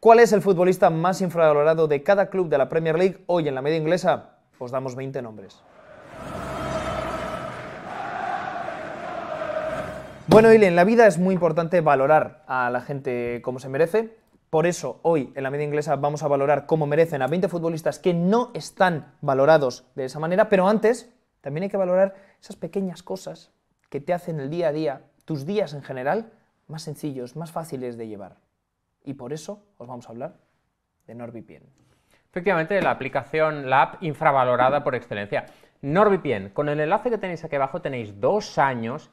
¿Cuál es el futbolista más infravalorado de cada club de la Premier League hoy en la media inglesa? Os damos 20 nombres. Bueno, Ile, en la vida es muy importante valorar a la gente como se merece. Por eso hoy en la media inglesa vamos a valorar como merecen a 20 futbolistas que no están valorados de esa manera, pero antes también hay que valorar esas pequeñas cosas que te hacen el día a día, tus días en general, más sencillos, más fáciles de llevar. Y por eso os vamos a hablar de NordVPN. Efectivamente, la aplicación, la app infravalorada por excelencia. NordVPN, con el enlace que tenéis aquí abajo tenéis dos años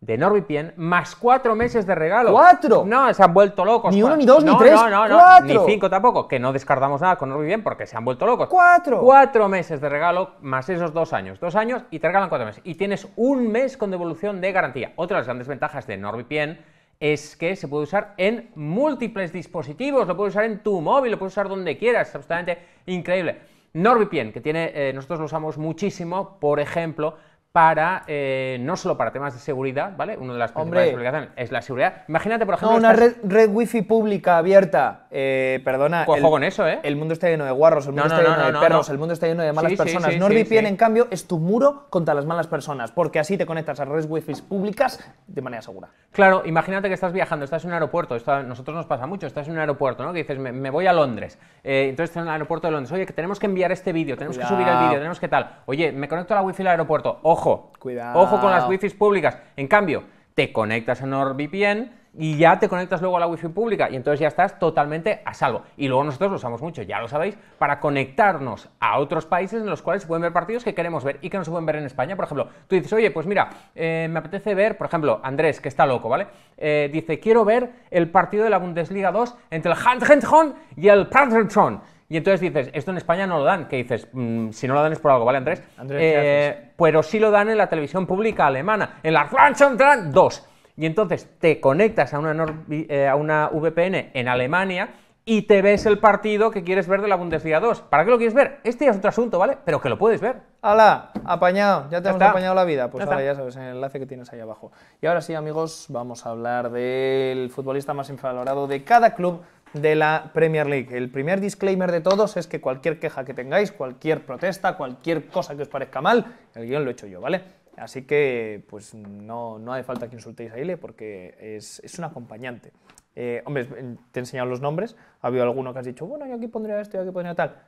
de NordVPN más cuatro meses de regalo. ¡Cuatro! No, se han vuelto locos. Ni uno, ni dos, ni tres. No, no, no, ni cinco tampoco, que no descartamos nada con NordVPN porque se han vuelto locos. ¡Cuatro! Cuatro meses de regalo más esos dos años. Dos años y te regalan cuatro meses. Y tienes un mes con devolución de garantía. Otra de las grandes ventajas de NordVPN es que se puede usar en múltiples dispositivos, lo puedes usar en tu móvil, lo puedes usar donde quieras, es absolutamente increíble. NordVPN, que tiene, eh, nosotros lo usamos muchísimo, por ejemplo, para, eh, no solo para temas de seguridad, ¿vale? Una de las principales Hombre. es la seguridad. Imagínate, por ejemplo... No, una red, wifi pública abierta, eh, perdona... Cojo pues con eso, ¿eh? El mundo está lleno de guarros, el mundo está lleno de perros, el mundo está lleno de malas personas. NordVPN, en cambio, es tu muro contra las malas personas, porque así te conectas a redes wifi públicas de manera segura. Claro, imagínate que estás viajando, estás en un aeropuerto, esto a nosotros nos pasa mucho, estás en un aeropuerto, ¿no? Que dices, me, voy a Londres, eh, entonces estás en el aeropuerto de Londres, oye, tenemos que enviar este vídeo, tenemos que subir el vídeo, tenemos que tal, oye, me conecto a la wifi del aeropuerto, ojo, Ojo, Cuidado. ojo con las WiFi públicas. En cambio, te conectas a NordVPN y ya te conectas luego a la wifi pública y entonces ya estás totalmente a salvo. Y luego nosotros lo usamos mucho, ya lo sabéis, para conectarnos a otros países en los cuales se pueden ver partidos que queremos ver y que no se pueden ver en España. Por ejemplo, tú dices, oye, pues mira, eh, me apetece ver, por ejemplo, Andrés, que está loco, ¿vale? Eh, dice, quiero ver el partido de la Bundesliga 2 entre el Hans y el Paderborn y entonces dices, esto en España no lo dan, que dices, mm, si no lo dan es por algo, ¿vale, Andrés? Eh, pero sí lo dan en la televisión pública alemana, en la Franchentran 2. Y entonces te conectas a una, eh, a una VPN en Alemania y te ves el partido que quieres ver de la Bundesliga 2. ¿Para qué lo quieres ver? Este ya es otro asunto, ¿vale? Pero que lo puedes ver. ¡Hala! Apañado. Ya te has hemos apañado la vida. Pues ahora ya sabes el enlace que tienes ahí abajo. Y ahora sí, amigos, vamos a hablar del futbolista más infravalorado de cada club de la Premier League. El primer disclaimer de todos es que cualquier queja que tengáis, cualquier protesta, cualquier cosa que os parezca mal, el guión lo he hecho yo, ¿vale? Así que pues no, no hace falta que insultéis a Ile porque es, es un acompañante. Eh, hombre, te he enseñado los nombres, ha habido alguno que has dicho, bueno, yo aquí pondría esto, yo aquí pondría tal.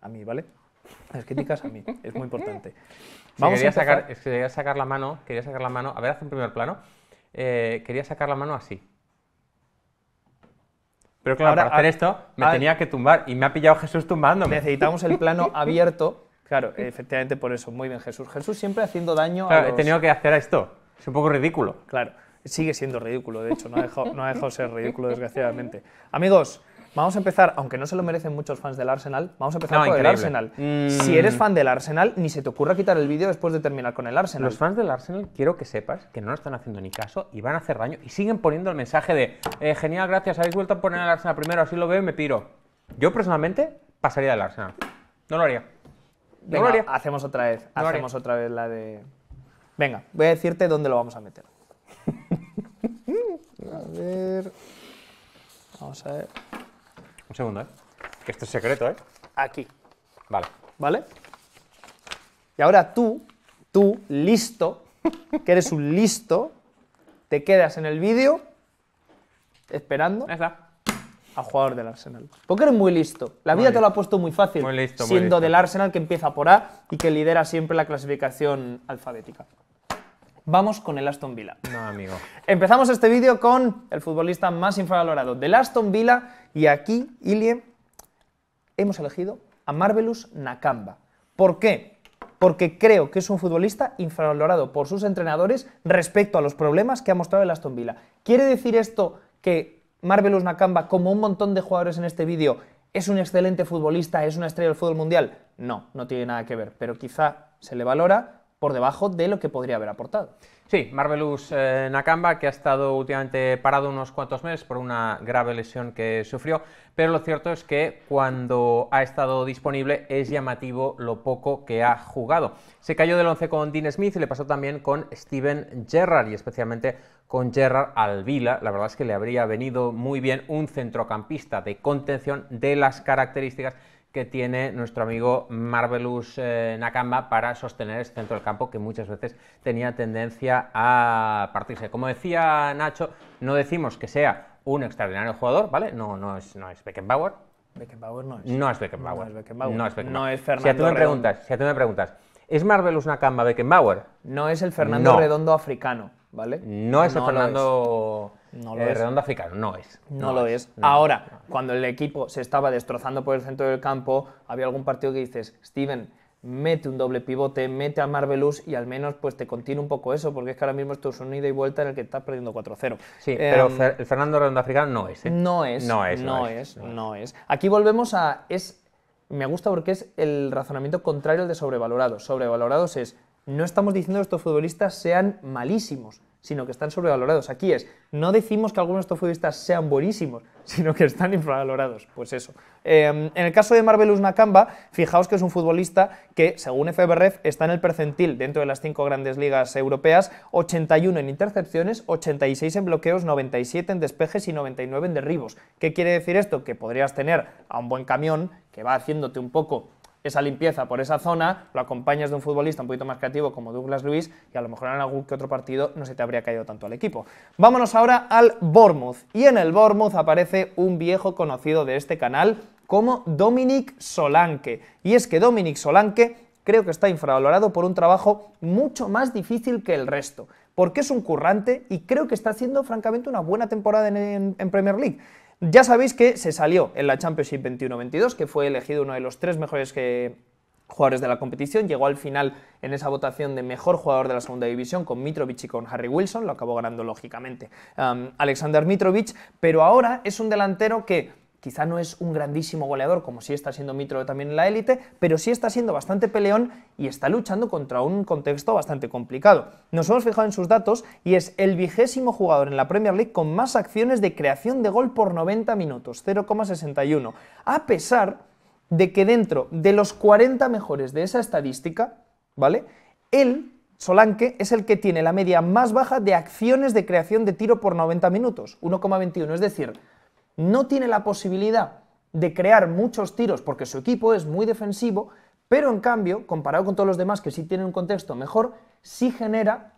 A mí, ¿vale? Las críticas a mí, es muy importante. Vamos quería a sacar, sacar la mano, quería sacar la mano, a ver, haz un primer plano. Eh, quería sacar la mano así, pero claro, para hacer esto me tenía que tumbar y me ha pillado Jesús tumbándome. Necesitamos el plano abierto. Claro, efectivamente por eso. Muy bien, Jesús. Jesús siempre haciendo daño a los... he tenido que hacer esto. Es un poco ridículo. Claro, sigue siendo ridículo, de hecho. No ha dejado, no ha ser ridículo, desgraciadamente. Amigos, Vamos a empezar, aunque no se lo merecen muchos fans del Arsenal, vamos a empezar con el Arsenal. Mm. Si eres fan del Arsenal, ni se te ocurra quitar el vídeo después de terminar con el Arsenal. Los fans del Arsenal quiero que sepas que no nos están haciendo ni caso y van a hacer daño y siguen poniendo el mensaje de eh, genial, gracias, habéis vuelto a poner al Arsenal primero, así lo veo y me piro. Yo personalmente pasaría del Arsenal. No lo haría. hacemos otra vez. hacemos otra vez la de. Venga, voy a decirte dónde lo vamos a meter. a ver. Vamos a ver. Un segundo, ¿eh? Que esto es secreto, ¿eh? Aquí. Vale. ¿Vale? Y ahora tú, tú, listo, que eres un listo, te quedas en el vídeo esperando a jugador del Arsenal. Porque eres muy listo. La vida te lo ha puesto muy fácil, muy listo, siendo del Arsenal que empieza por A y que lidera siempre la clasificación alfabética. Vamos con el Aston Villa. No, amigo. Empezamos este vídeo con el futbolista más infravalorado del Aston Villa y aquí, Ilie, hemos elegido a Marvelous Nakamba. ¿Por qué? Porque creo que es un futbolista infravalorado por sus entrenadores respecto a los problemas que ha mostrado el Aston Villa. ¿Quiere decir esto que Marvelous Nakamba, como un montón de jugadores en este vídeo, es un excelente futbolista, es una estrella del fútbol mundial? No, no tiene nada que ver, pero quizá se le valora por debajo de lo que podría haber aportado. Sí, Marvelous eh, Nakamba, que ha estado últimamente parado unos cuantos meses por una grave lesión que sufrió, pero lo cierto es que cuando ha estado disponible es llamativo lo poco que ha jugado. Se cayó del 11 con Dean Smith y le pasó también con Steven Gerrard y especialmente con Gerrard Alvila. La verdad es que le habría venido muy bien un centrocampista de contención de las características que tiene nuestro amigo Marvelous eh, Nakamba para sostener ese centro del campo que muchas veces tenía tendencia a partirse. Como decía Nacho, no decimos que sea un extraordinario jugador, ¿vale? No, no es, no Beckenbauer. Beckenbauer no es. No es Beckenbauer. No es Beckenbauer. No es, Fernando si preguntas, Si a ti me preguntas, ¿es Marvelous Nakamba Beckenbauer? No es el Fernando Redondo africano, ¿vale? No es el Fernando no lo eh, es. El redondo africano, no es. No, lo es. Ahora, cuando el equipo se estaba destrozando por el centro del campo, había algún partido que dices, Steven, mete un doble pivote, mete a Marvelous y al menos pues te contiene un poco eso, porque es que ahora mismo esto es un ida y vuelta en el que estás perdiendo 4-0. Sí, eh, pero el Fernando Redondo Africano no es, ¿eh? No es. No es, no, es, no es. Aquí volvemos a... es Me gusta porque es el razonamiento contrario al de sobrevalorados. Sobrevalorados es, no estamos diciendo que estos futbolistas sean malísimos, sino que están sobrevalorados. Aquí es, no decimos que algunos de estos futbolistas sean buenísimos, sino que están infravalorados. Pues eso. Em, en el caso de Marvelous Nakamba, fijaos que es un futbolista que, según FBRF, está en el percentil dentro de las cinco grandes ligas europeas, 81 en intercepciones, 86 en bloqueos, 97 en despejes y 99 en derribos. ¿Qué quiere decir esto? Que podrías tener a un buen camión que va haciéndote un poco esa limpieza por esa zona, lo acompañas de un futbolista un poquito más creativo como Douglas Luis y a lo mejor en algún que otro partido no se te habría caído tanto al equipo. Vámonos ahora al Bournemouth y en el Bournemouth aparece un viejo conocido de este canal como Dominic Solanke. Y es que Dominic Solanke creo que está infravalorado por un trabajo mucho más difícil que el resto, porque es un currante y creo que está haciendo francamente una buena temporada en Premier League. Ya sabéis que se salió en la Championship 21-22, que fue elegido uno de los tres mejores eh, jugadores de la competición. Llegó al final en esa votación de mejor jugador de la segunda división con Mitrovic y con Harry Wilson. Lo acabó ganando lógicamente Alexander Mitrovic, pero ahora es un delantero que Quizá no es un grandísimo goleador, como sí está siendo Mitro también en la élite, pero sí está siendo bastante peleón y está luchando contra un contexto bastante complicado. Nos hemos fijado en sus datos y es el vigésimo jugador en la Premier League con más acciones de creación de gol por 90 minutos, 0,61. A pesar de que dentro de los 40 mejores de esa estadística, ¿vale? Él, Solanke, es el que tiene la media más baja de acciones de creación de tiro por 90 minutos, 1,21. Es decir, no tiene la posibilidad de crear muchos tiros porque su equipo es muy defensivo, pero en cambio, comparado con todos los demás que sí tienen un contexto mejor, sí genera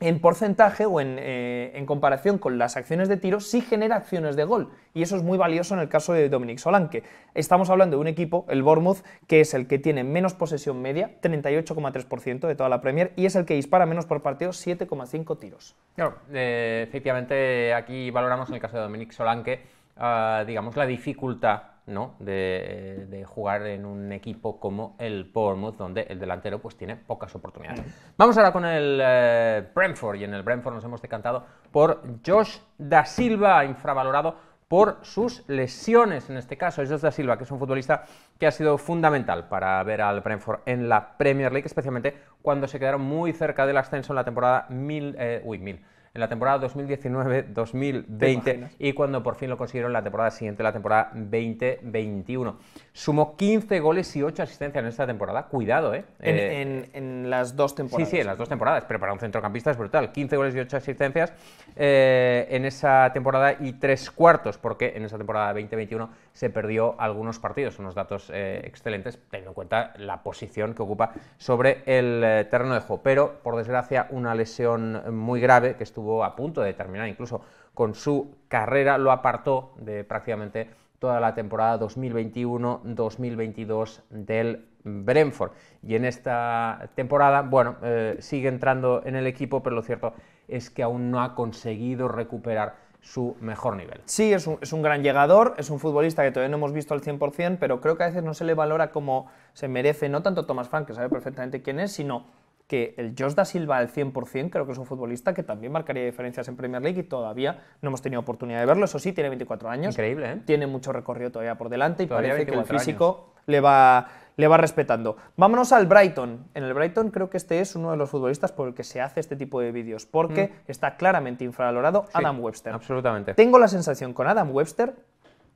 en porcentaje o eh, en, comparación con las acciones de tiro, sí genera acciones de gol. Y eso es muy valioso en el caso de Dominic Solanke. Estamos hablando de un equipo, el Bournemouth, que es el que tiene menos posesión media, 38,3% de toda la Premier, y es el que dispara menos por partido, 7,5 tiros. Claro, eh, efectivamente aquí valoramos en el caso de Dominic Solanke Ah, digamos, la dificultad ¿no? Eh, de, jugar en un equipo como el Bournemouth, donde el delantero pues, tiene pocas oportunidades. Mm. Vamos ahora con el eh, Brentford, y en el Brentford nos hemos decantado por Josh Da Silva, infravalorado por sus lesiones, en este caso Josh Da Silva, que es un futbolista que ha sido fundamental para ver al Brentford en la Premier League, especialmente cuando se quedaron muy cerca del ascenso en la temporada mil, eh, uy, mil, en la temporada 2019-2020 y cuando por fin lo consiguieron en la temporada siguiente, la temporada 2021. Sumó 15 goles y 8 asistencias en esta temporada. Cuidado, ¿eh? En, eh, las dos temporadas. Sí, sí, en las dos temporadas, pero para un centrocampista es brutal. 15 goles y 8 asistencias eh, en esa temporada y tres cuartos, porque en esa temporada 2021 se perdió algunos partidos, unos datos eh, excelentes, teniendo en cuenta la posición que ocupa sobre el eh, terreno de juego. Pero, por desgracia, una lesión muy grave que estuvo a punto de terminar incluso con su carrera lo apartó de prácticamente toda la temporada 2021-2022 del Brentford. Y en esta temporada, bueno, eh, sigue entrando en el equipo, pero lo cierto es que aún no ha conseguido recuperar su mejor nivel. Sí, es un, gran llegador, es un futbolista que todavía no hemos visto al 100%, pero creo que a veces no se le valora como se merece, no tanto Thomas Frank, que sabe perfectamente quién es, sino que el Josh da Silva al 100% creo que es un futbolista que también marcaría diferencias en Premier League y todavía no hemos tenido oportunidad de verlo. Eso sí, tiene 24 años. Increíble, ¿eh? Tiene mucho recorrido todavía por delante y parece que el físico le va le va respetando. Vámonos al Brighton. En el Brighton creo que este es uno de los futbolistas por el que se hace este tipo de vídeos, porque mm. está claramente infravalorado Adam Webster. Absolutamente. Tengo la sensación con Adam Webster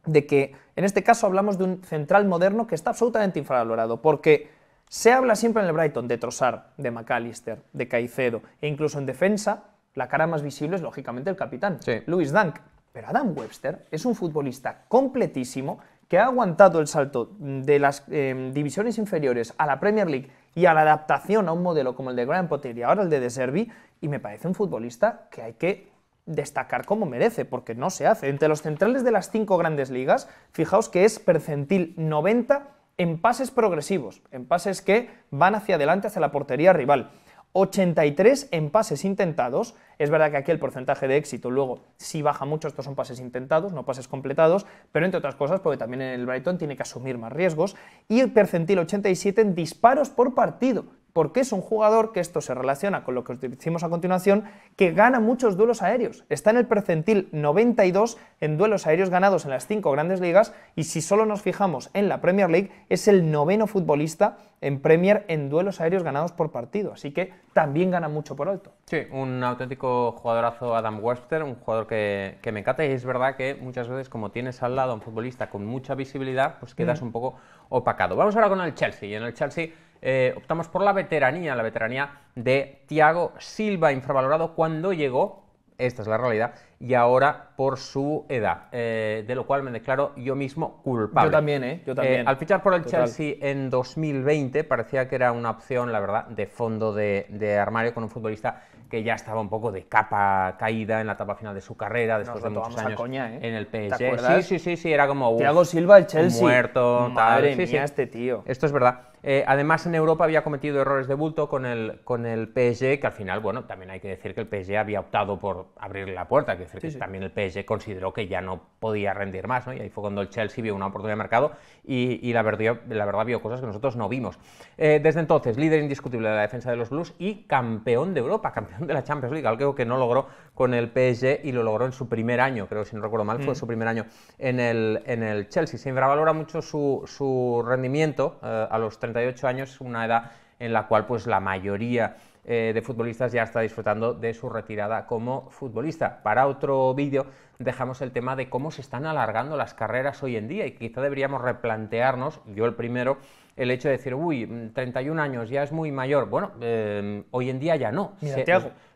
de que en este caso hablamos de un central moderno que está absolutamente infravalorado, porque se habla siempre en el Brighton de Trossard, de McAllister, de Caicedo, e incluso en defensa, la cara más visible es lógicamente el capitán, Luis Dank. Pero Adam Webster es un futbolista completísimo que ha aguantado el salto de las em, divisiones inferiores a la Premier League y a la adaptación a un modelo como el de Gran Potter y ahora el de De y me parece un futbolista que hay que destacar como merece, porque no se hace. Entre los centrales de las cinco grandes ligas, fijaos que es percentil 90 en pases progresivos, en pases que van hacia adelante, hacia la portería rival. 83 en pases intentados. Es verdad que aquí el porcentaje de éxito luego sí baja mucho, estos son pases intentados, no pases completados, pero entre otras cosas porque también en el Brighton tiene que asumir más riesgos. Y el percentil 87 en disparos por partido, porque es un jugador que esto se relaciona con lo que os decimos a continuación, que gana muchos duelos aéreos. Está en el percentil 92 en duelos aéreos ganados en las cinco grandes ligas y si solo nos fijamos en la Premier League, es el noveno futbolista en Premier en duelos aéreos ganados por partido. Así que también gana mucho por alto. Sí, un auténtico jugadorazo Adam Webster, un jugador que, me encanta y es verdad que muchas veces como tienes al lado a un futbolista con mucha visibilidad, pues quedas un poco opacado. Vamos ahora con el Chelsea y en el Chelsea eh, optamos por la veteranía, la veteranía de Tiago Silva, infravalorado cuando llegó, esta es la realidad, y ahora por su edad, eh, de lo cual me declaro yo mismo culpable. Yo también, ¿eh? Yo eh, también. al fichar por el Chelsea en 2020 parecía que era una opción, la verdad, de fondo de, armario con un futbolista que ya estaba un poco de capa caída en la etapa final de su carrera, después de muchos años ¿eh? en el PSG. Sí, sí, sí, sí, era como... Thiago Silva, el Chelsea. Muerto, Madre tal. mía, este tío. Esto es verdad. además, en Europa había cometido errores de bulto con el, con el PSG, que al final, bueno, también hay que decir que el PSG había optado por abrir la puerta, que también el PSG consideró que ya no podía rendir más, ¿no? Y ahí fue cuando el Chelsea vio una oportunidad de mercado y, la, verdad, la verdad vio cosas que nosotros no vimos. Eh, desde entonces, líder indiscutible de la defensa de los Blues y campeón de Europa, campeón de la Champions League, algo que no logró con el PSG y lo logró en su primer año, creo, si no recuerdo mal, fue mm. su primer año en el, en el Chelsea. Se infravalora mucho su, su rendimiento eh, a los 38 años, una edad en la cual pues la mayoría eh, de futbolistas ya está disfrutando de su retirada como futbolista. Para otro vídeo dejamos el tema de cómo se están alargando las carreras hoy en día y quizá deberíamos replantearnos, yo el primero, el hecho de decir, uy, 31 mm, años ya es muy mayor. Bueno, em, hoy en día ya no. Mira,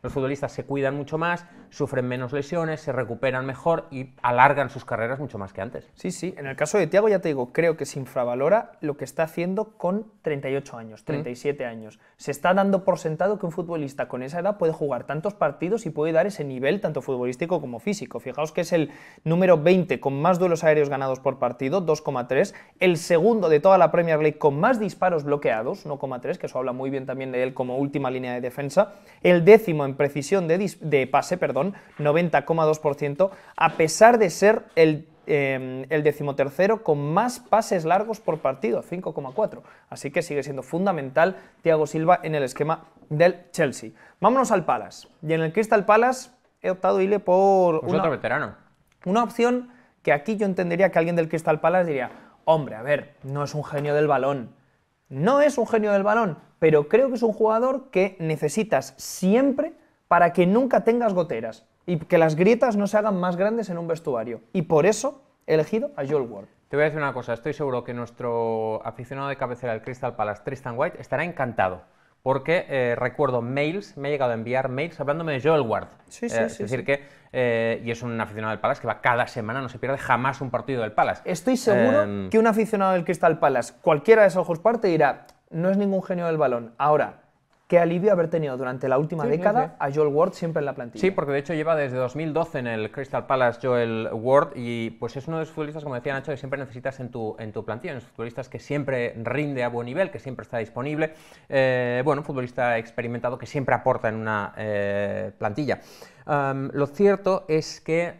los futbolistas se cuidan mucho más, sufren menos lesiones, se recuperan mejor y alargan sus carreras mucho más que antes. Sí, sí. En el caso de Tiago, ya te digo, creo que se infravalora lo que está haciendo con 38 años, 37 mm. años. Se está dando por sentado que un futbolista con esa edad puede jugar tantos partidos y puede dar ese nivel tanto futbolístico como físico. Fijaos que es el número 20 con más duelos aéreos ganados por partido, 2,3. El segundo de toda la Premier League con más disparos bloqueados, 1,3, que eso habla muy bien también de él como última línea de defensa. El décimo en precisión de, pase, perdón, 90,2%, a pesar de ser em, el decimotercero con más pases largos por partido, 5,4. Así que sigue siendo fundamental Thiago Silva en el esquema del Chelsea. Vámonos al Palace. Y en el Crystal Palace he optado, Ile, por... Pues un otro veterano. Una opción que aquí yo entendería que alguien del Crystal Palace diría, hombre, a ver, no es un genio del balón. No es un genio del balón, pero creo que es un jugador que necesitas siempre para que nunca tengas goteras y que las grietas no se hagan más grandes en un vestuario. Y por eso he elegido a Joel Ward. Te voy a decir una cosa, estoy seguro que nuestro aficionado de cabecera del Crystal Palace, Tristan White, estará encantado. Porque eh, recuerdo mails, me ha llegado a enviar mails hablándome de Joel Ward. Sí, sí, eh, sí. Es decir, que. Eh, y es un aficionado del Palace que va cada semana, no se pierde jamás un partido del Palace. Estoy seguro em, que un aficionado del Crystal Palace, cualquiera de esos ojos parte, dirá: no es ningún genio del balón. Ahora, Qué alivio haber tenido durante la última década a Joel Ward siempre en la plantilla. Sí, porque de hecho lleva desde 2012 en el Crystal Palace Joel Ward y pues es uno de los futbolistas, como decía Nacho, que siempre necesitas en tu, en tu plantilla, Un futbolistas que siempre rinde a buen nivel, que siempre está disponible. Eh, bueno, un futbolista experimentado que siempre aporta en una eh, plantilla. lo cierto es que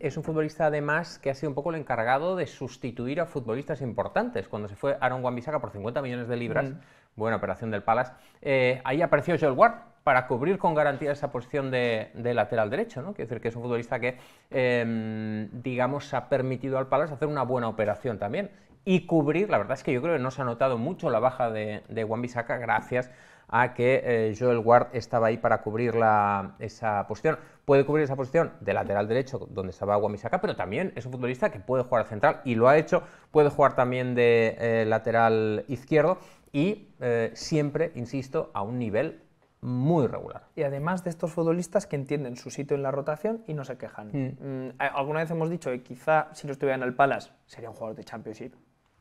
es un futbolista además que ha sido un poco el encargado de sustituir a futbolistas importantes. Cuando se fue Aaron Wan-Bissaka por 50 millones de libras, mm buena operación del Palace, eh, ahí apareció Joel Ward para cubrir con garantía esa posición de, lateral derecho, ¿no? Quiere decir que es un futbolista que, em, digamos, ha permitido al Palace hacer una buena operación también y cubrir, la verdad es que yo creo que no se ha notado mucho la baja de, de wan gracias a que eh, Joel Ward estaba ahí para cubrir la, esa posición. Puede cubrir esa posición de lateral derecho, donde estaba acá pero también es un futbolista que puede jugar central y lo ha hecho. Puede jugar también de eh, lateral izquierdo y eh, siempre, insisto, a un nivel muy regular. Y además de estos futbolistas que entienden su sitio en la rotación y no se quejan. Mm. Mm, alguna vez hemos dicho que quizá si no estuviera en el Palace sería un jugador de Championship,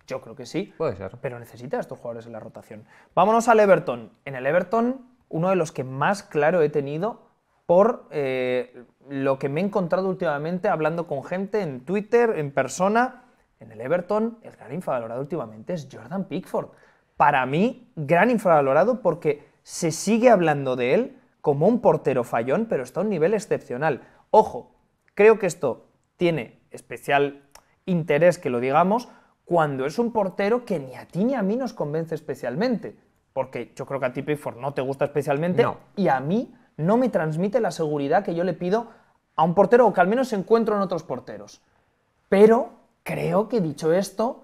yo creo que sí. Pero necesita a estos jugadores en la rotación. Vámonos al Everton. En el Everton, uno de los que más claro he tenido por eh, lo que me he encontrado últimamente hablando con gente en Twitter, en persona. En el Everton, el gran infravalorado últimamente es Jordan Pickford. Para mí, gran infravalorado porque se sigue hablando de él como un portero fallón, pero está a un nivel excepcional. Ojo, creo que esto tiene especial interés que lo digamos cuando es un portero que ni a ti ni a mí nos convence especialmente. Porque yo creo que a ti Pickford no te gusta especialmente y a mí no me transmite la seguridad que yo le pido a un portero o que al menos encuentro en otros porteros. Pero creo que dicho esto,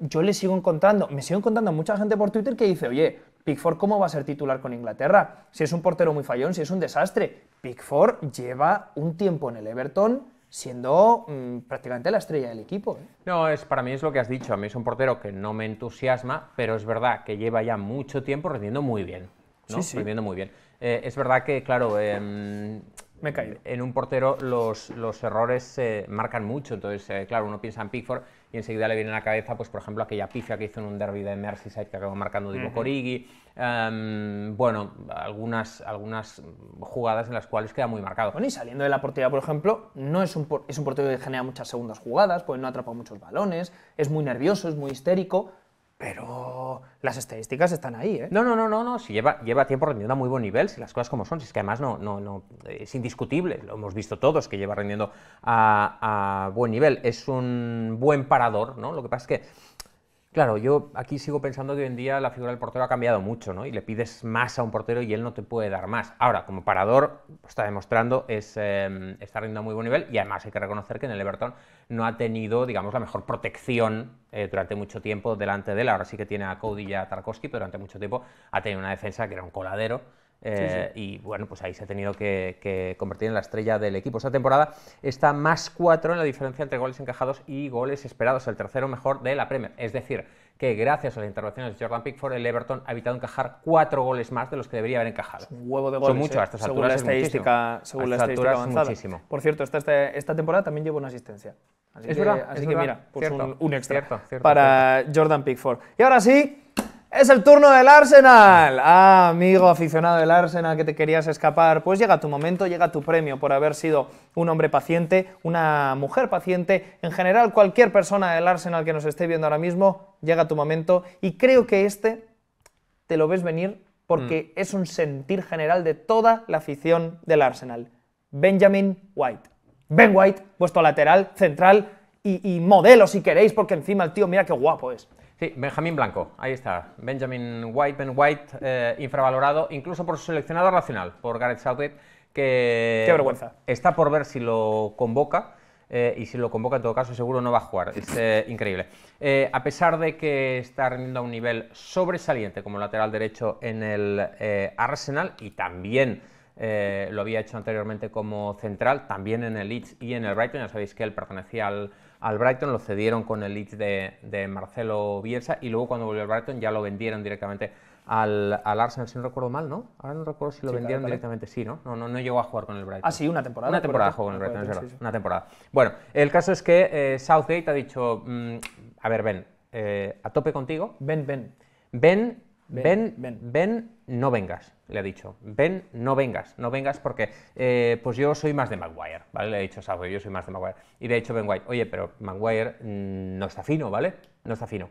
yo le sigo encontrando, me sigo encontrando a mucha gente por Twitter que dice, oye, Pickford, ¿cómo va a ser titular con Inglaterra? Si es un portero muy fallón, si es un desastre. Pickford lleva un tiempo en el Everton siendo mm, prácticamente la estrella del equipo. ¿eh? No, es, para mí es lo que has dicho. A mí es un portero que no me entusiasma, pero es verdad que lleva ya mucho tiempo rindiendo muy bien. ¿no? Sí, sí. Rindiendo muy bien. Eh, es verdad que, claro, em, me cae. en un portero los, los errores se marcan mucho. Entonces, eh, claro, uno piensa en Pickford y enseguida le viene a la cabeza, pues por ejemplo, aquella pifia que hizo en un derby de Merseyside que acabó marcando Divo Corigi. Em, bueno, algunas, algunas jugadas en las cuales queda muy marcado. Bueno, y saliendo de la portería, por ejemplo, no es un, es un portero que genera muchas segundas jugadas, pues no atrapa muchos balones, es muy nervioso, es muy histérico pero las estadísticas están ahí, ¿eh? No, no, no, no, no. Si lleva, lleva tiempo rendiendo a muy buen nivel, si las cosas como son, si es que además no, no, no, es indiscutible, lo hemos visto todos, que lleva rendiendo a, a buen nivel. Es un buen parador, ¿no? Lo que pasa es que Claro, yo aquí sigo pensando que hoy en día la figura del portero ha cambiado mucho, ¿no? Y le pides más a un portero y él no te puede dar más. Ahora, como parador, está demostrando, es, em, está rindiendo a muy buen nivel y además hay que reconocer que en el Everton no ha tenido, digamos, la mejor protección eh, durante mucho tiempo delante de él. Ahora sí que tiene a Cody y a Tarkovsky, pero durante mucho tiempo ha tenido una defensa que era un coladero eh, y bueno, pues ahí se ha tenido que, convertir en la estrella del equipo. Esta temporada está más cuatro en la diferencia entre goles encajados y goles esperados, el tercero mejor de la Premier. Es decir, que gracias a las intervenciones de Jordan Pickford, el Everton ha evitado encajar cuatro goles más de los que debería haber encajado. Un huevo de goles. Son muchos, ¿eh? a estas alturas estadística, según la estadística avanzada. muchísimo. Por cierto, esta, esta, temporada también lleva una asistencia. Así es que, verdad, así que mira, pues un, un, extra para Jordan Pickford. Y ahora sí, es el turno del Arsenal. Ah, amigo aficionado del Arsenal que te querías escapar. Pues llega tu momento, llega tu premio por haber sido un hombre paciente, una mujer paciente. En general, cualquier persona del Arsenal que nos esté viendo ahora mismo, llega tu momento. Y creo que este te lo ves venir porque mm. es un sentir general de toda la afición del Arsenal. Benjamin White. Ben White, vuestro lateral central y, modelo, si queréis, porque encima el tío, mira qué guapo es. Sí, Benjamín Blanco, ahí está. Benjamin White, Ben White, eh, infravalorado, incluso por su seleccionado nacional, por Gareth Southgate, que... Qué vergüenza. Está por ver si lo convoca. Eh, y si lo convoca en todo caso seguro no va a jugar, es eh, increíble. a pesar de que está rindiendo a un nivel sobresaliente como lateral derecho en el Arsenal y también lo había hecho anteriormente como central, también en el Leeds y en el Brighton, ya sabéis que él pertenecía al al Brighton, lo cedieron con el lead de, Marcelo Bielsa y luego cuando volvió al Brighton ya lo vendieron directamente al, Arsenal, si no recuerdo mal, ¿no? Ahora no recuerdo si lo vendieron directamente, sí, ¿no? ¿no? No, llegó a jugar con el Brighton. Ah, sí, una temporada. Una temporada jugó con el Brighton, Una temporada. Bueno, el caso es que eh, Southgate ha dicho, mm, a ver, ven, eh, a tope contigo. Ven, ven. Ven, ven, ven, no vengas le ha dicho, ven, no vengas, no vengas porque eh, pues yo soy más de Maguire, ¿vale? Le ha dicho Sabo, pues yo soy más de Maguire. Y le ha dicho Ben White, oye, pero Maguire mm, no está fino, ¿vale? No está fino.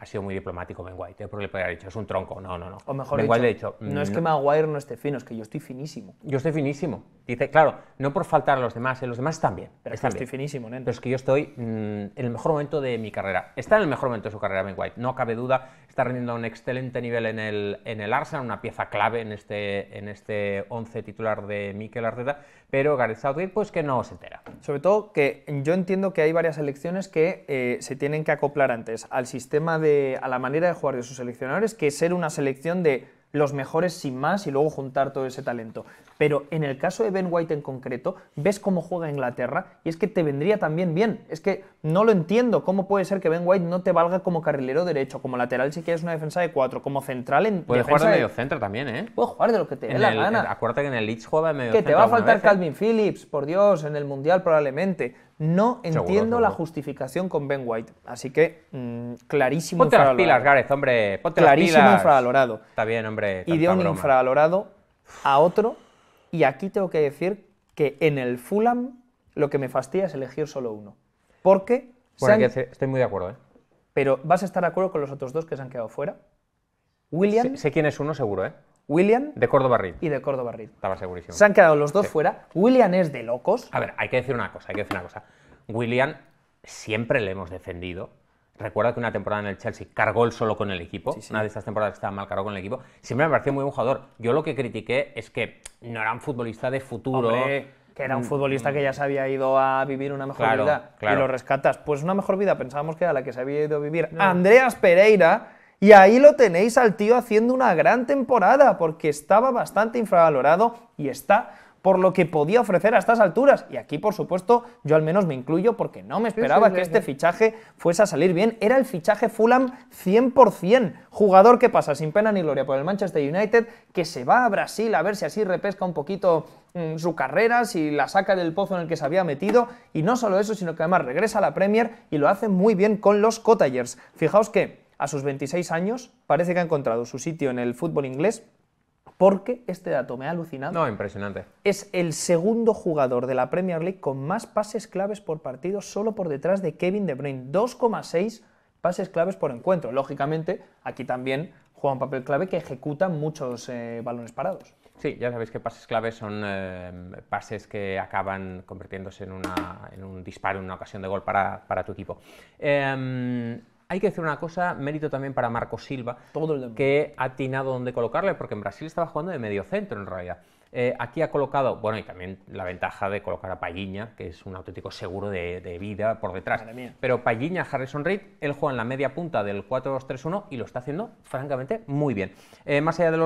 Ha sido muy diplomático Ben White, le podría dicho, es un tronco, no, no, no. O mejor ben dicho, White le ha dicho, no, es mm, que Maguire no esté fino, es que yo estoy finísimo. Yo estoy finísimo. Dice, claro, no por faltar a los demás, en eh, los demás están bien. Pero estoy finísimo, ¿no? Pero es que yo estoy mm, en el mejor momento de mi carrera. Está en el mejor momento de su carrera Ben White, no cabe duda está rindiendo un excelente nivel en el, en el Arsenal, una pieza clave en este, en este once titular de Mikel Arteta, pero Gareth Southgate pues que no se entera. Sobre todo que yo entiendo que hay varias elecciones que eh, se tienen que acoplar antes al sistema de, a la manera de jugar de sus seleccionadores, que ser una selección de los mejores sin más y luego juntar todo ese talento. Pero en el caso de Ben White en concreto, ves cómo juega Inglaterra y es que te vendría también bien. Es que no lo entiendo. ¿Cómo puede ser que Ben White no te valga como carrilero derecho, como lateral si quieres una defensa de cuatro, como central en. Puede jugar de medio centro también, ¿eh? puede jugar de lo que te dé la gana. acuérdate que en el Leeds juega de medio Que te va a ¿eh? faltar Calvin Phillips, por Dios, en el Mundial probablemente. No entiendo la justificación con Ben White. Así que, mm, clarísimo. Ponte las pilas, Gareth, hombre. Ponte clarísimo las Está bien, hombre. Y de un a otro. Y aquí tengo que decir que en el Fulham lo que me fastidia es elegir solo uno. Porque. estoy muy de acuerdo, ¿eh? Pero vas a estar de acuerdo con los otros dos que se han quedado fuera. William. sé quién es uno, seguro, ¿eh? William. De Córdoba Y de Córdoba Reed. Estaba segurísimo. Se han quedado los dos fuera. William es de locos. A ver, hay que decir una cosa, hay que decir una cosa. William siempre le hemos defendido. Recuerda que una temporada en el Chelsea cargó el solo con el equipo. Una de estas temporadas estaba mal cargado con el equipo. Siempre me pareció muy buen jugador. Yo lo que critiqué es que no era un futbolista de futuro. que era un mm, futbolista que ya se había ido a vivir una mejor vida. Y lo rescatas. Pues una mejor vida pensábamos que era la que se había ido a vivir. Andreas Pereira y ahí lo tenéis al tío haciendo una gran temporada, porque estaba bastante infravalorado y está por lo que podía ofrecer a estas alturas. Y aquí, por supuesto, yo al menos me incluyo porque no me esperaba que este fichaje fuese a salir bien. Era el fichaje Fulham 100%. Jugador que pasa sin pena ni gloria por el Manchester United, que se va a Brasil a ver si así repesca un poquito mm, su carrera, si la saca del pozo en el que se había metido. Y no solo eso, sino que además regresa a la Premier y lo hace muy bien con los Cottagers. Fijaos que a sus 26 años, parece que ha encontrado su sitio en el fútbol inglés porque este dato me ha alucinado. No, impresionante. Es el segundo jugador de la Premier League con más pases claves por partido, solo por detrás de Kevin De Bruyne, 2,6 pases claves por encuentro. Lógicamente, aquí también juega un papel clave que ejecuta muchos eh, balones parados. Sí, ya sabéis que pases claves son eh, pases que acaban convirtiéndose en, un disparo, en una ocasión de gol para, para tu equipo. Eh, hay que decir una cosa, mérito también para Marco Silva, que ha atinado dónde colocarle, porque en Brasil estaba jugando de medio centro en realidad. Eh, aquí ha colocado, bueno, y también la ventaja de colocar a Paguiña, que es un auténtico seguro de, vida por detrás. Pero Pagliña Harrison Reed, él juega en la media punta del 4-2-3-1 y lo está haciendo francamente muy bien. Eh, más allá de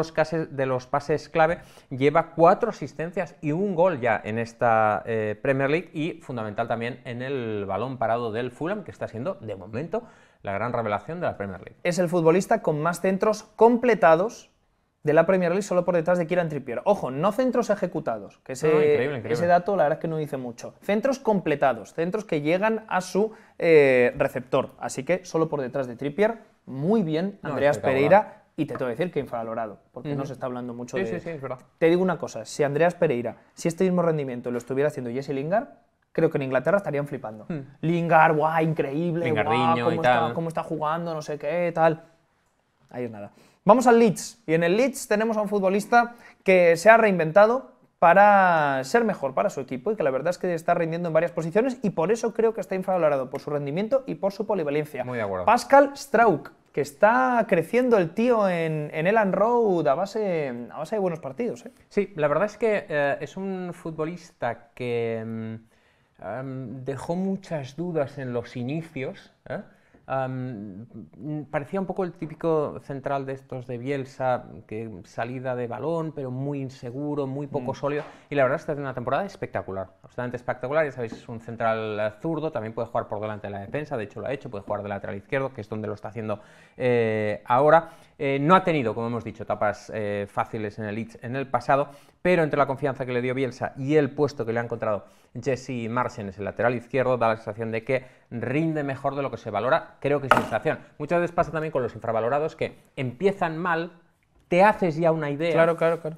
los, pases clave, lleva cuatro asistencias y un gol ya en esta eh, Premier League y fundamental también en el balón parado del Fulham, que está siendo de momento la gran revelación de la Premier League. Es el futbolista con más centros completados de la Premier League solo por detrás de Kieran Trippier. Ojo, no centros ejecutados, que ese, dato la verdad es que no dice mucho. Centros completados, centros que llegan a su eh, receptor. Así que solo por detrás de Trippier, muy bien Andreas Pereira. Y te tengo que decir que infravalorado, porque no se está hablando mucho de... Sí, sí, es verdad. Te digo una cosa, si Andreas Pereira, si este mismo rendimiento lo estuviera haciendo Jesse Lingard, creo que en Inglaterra estarían flipando. Hmm. Lingard, guau, increíble, guau, cómo, está, jugando, no sé qué, tal. Ahí es nada. Vamos al Leeds. Y en el Leeds tenemos a un futbolista que se ha reinventado para ser mejor para su equipo y que la verdad es que está rindiendo en varias posiciones y por eso creo que está infravalorado por su rendimiento y por su polivalencia. Muy de Pascal Strauch, que está creciendo el tío en, en Elan Road a base, base de buenos partidos. ¿eh? Sí, la verdad es que eh, es un futbolista que mm, dejó muchas dudas en los inicios. ¿eh? parecía un poco el típico central de estos de Bielsa, que salida de balón, pero muy inseguro, muy poco mm. sólido. Y la verdad es ha tenido una temporada espectacular, absolutamente espectacular. Ya sabéis, es un central zurdo, también puede jugar por delante de la defensa, de hecho lo ha hecho, puede jugar de lateral izquierdo, que es donde lo está haciendo eh, ahora. Eh, no ha tenido, como hemos dicho, tapas eh, fáciles en el Leeds en el pasado, pero entre la confianza que le dio Bielsa y el puesto que le ha encontrado Jesse en el lateral izquierdo, da la sensación de que rinde mejor de lo que se valora, creo que es sensación. Muchas veces pasa también con los infravalorados que empiezan mal, te haces ya una idea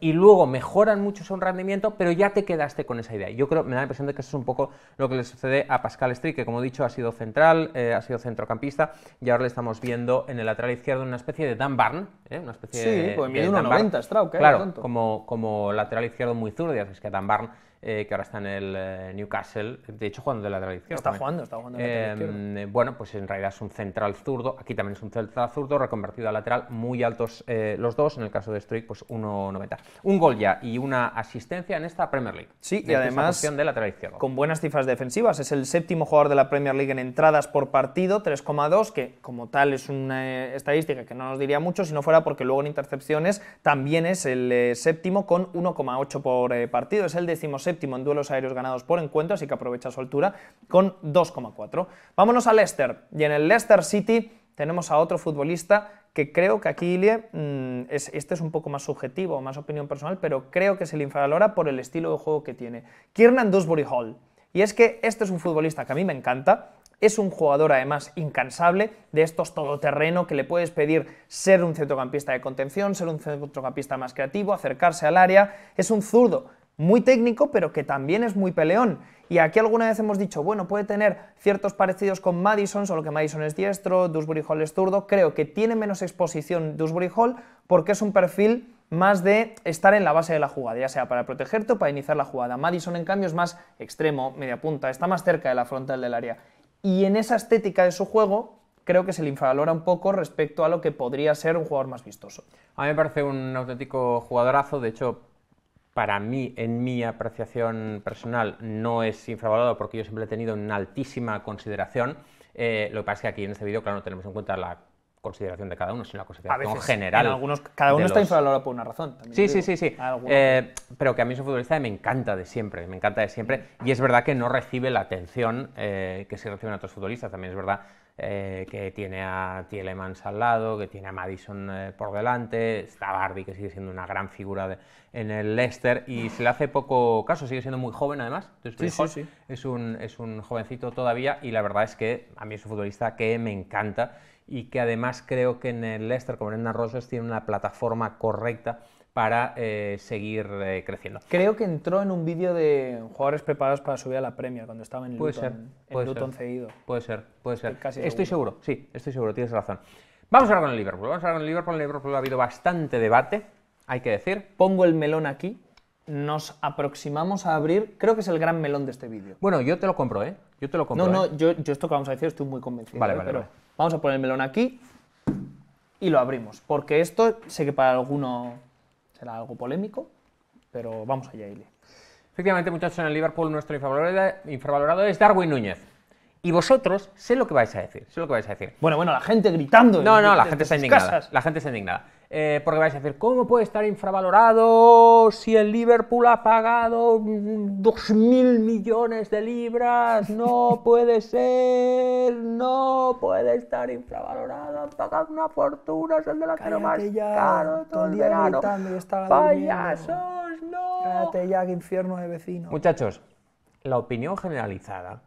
y luego mejoran mucho su rendimiento, pero ya te quedaste con esa idea. Yo creo, me da la impresión de que eso es un poco lo que le sucede a Pascal Street, que como he dicho ha sido central, eh, ha sido centrocampista, y ahora le estamos viendo en el lateral izquierdo una especie de Dan Barn, eh, una especie de... Sí, pues mide 1,90 Strauch, ¿eh? Claro, como, como lateral izquierdo muy zurdo, ya sabes que Dan Barn eh, que ahora está en el eh, Newcastle, de hecho jugando de la tradición. Está jugando, está jugando de lateral eh, Bueno, pues en realidad es un central zurdo, aquí también es un central zurdo, reconvertido a lateral, muy altos eh, los dos, en el caso de Struik, pues 1,90. Un gol ya y una asistencia en esta Premier League. Sí, y además de la tradición. con buenas cifras defensivas, es el séptimo jugador de la Premier League en entradas por partido, 3,2, que como tal es una estadística que no nos diría mucho si no fuera porque luego en intercepciones también es el séptimo con 1,8 por partido, es el decimoséptimo en duelos aéreos ganados por encuentro, así que aprovecha su altura con 2,4. Vámonos a Leicester. Y en el Leicester City tenemos a otro futbolista que creo que aquí mm, es, este es un poco más subjetivo, más opinión personal, pero creo que se le infravalora por el estilo de juego que tiene. Kiernan Dusbury Hall. Y es que este es un futbolista que a mí me encanta, es un jugador además incansable, de estos todoterreno que le puedes pedir ser un centrocampista de contención, ser un centrocampista más creativo, acercarse al área. Es un zurdo muy técnico, pero que también es muy peleón. Y aquí alguna vez hemos dicho, bueno, puede tener ciertos parecidos con Madison, solo que Madison es diestro, Dusbury Hall es zurdo. Creo que tiene menos exposición Dusbury Hall porque es un perfil más de estar en la base de la jugada, ya sea para protegerte o para iniciar la jugada. Madison, en cambio, es más extremo, media punta, está más cerca de la frontal del área. Y en esa estética de su juego, creo que se le infravalora un poco respecto a lo que podría ser un jugador más vistoso. A mí me parece un auténtico jugadorazo, de hecho para mí, en mi apreciación personal, no es infravalorado porque yo siempre he tenido una altísima consideración. Eh, lo que pasa es que aquí en este vídeo, claro, no tenemos en cuenta la consideración de cada uno, sino la consideración general. algunos, cada uno está infravalorado por una razón. sí, sí, sí, sí, eh, pero que a mí es un futbolista me encanta de siempre, me encanta de siempre. Y es verdad que no recibe la atención eh, que sí reciben otros futbolistas. También es verdad eh, que tiene a Tielemans al lado, que tiene a Madison eh, por delante, está Bardi, que sigue siendo una gran figura en el Leicester, y se le hace poco caso, sigue siendo muy joven además, Es, un, es un jovencito todavía, y la verdad es que a mí es un futbolista que me encanta, y que además creo que en el Leicester, como en Rosas, tiene una plataforma correcta para eh, seguir eh, creciendo. Creo que entró en un vídeo de jugadores preparados para subir a la Premier cuando estaba en puede ser, en Luton ser. cedido. Puede ser, puede ser. Casi estoy seguro. sí, estoy seguro, tienes razón. Vamos a hablar con el Liverpool. Vamos a hablar con el Liverpool. En el Liverpool ha habido bastante debate, hay que decir. Pongo el melón aquí. Nos aproximamos a abrir, creo que es el gran melón de este vídeo. Bueno, yo te lo compro, ¿eh? Yo te lo compro. No, no, ¿eh? yo, yo, esto que vamos a decir estoy muy convencido. Vale, vale, pero Vamos a poner el melón aquí y lo abrimos, porque esto sé que para alguno será algo polémico, pero vamos allá, Eile. Efectivamente, muchachos, en el Liverpool nuestro infravalorado, es Darwin Núñez. Y vosotros, sé lo que vais a decir, sé lo que vais a decir. Bueno, bueno, la gente gritando. No, no, la gente está indignada. La gente está indignada. Eh, porque vais a decir, ¿cómo puede estar infravalorado si el Liverpool ha pagado 2.000 millones de libras? No puede ser, no puede estar infravalorado, han una fortuna, es el delantero más caro de todo el verano. ¡Payasos, no! Cállate ya, que infierno de vecino. Muchachos, la opinión generalizada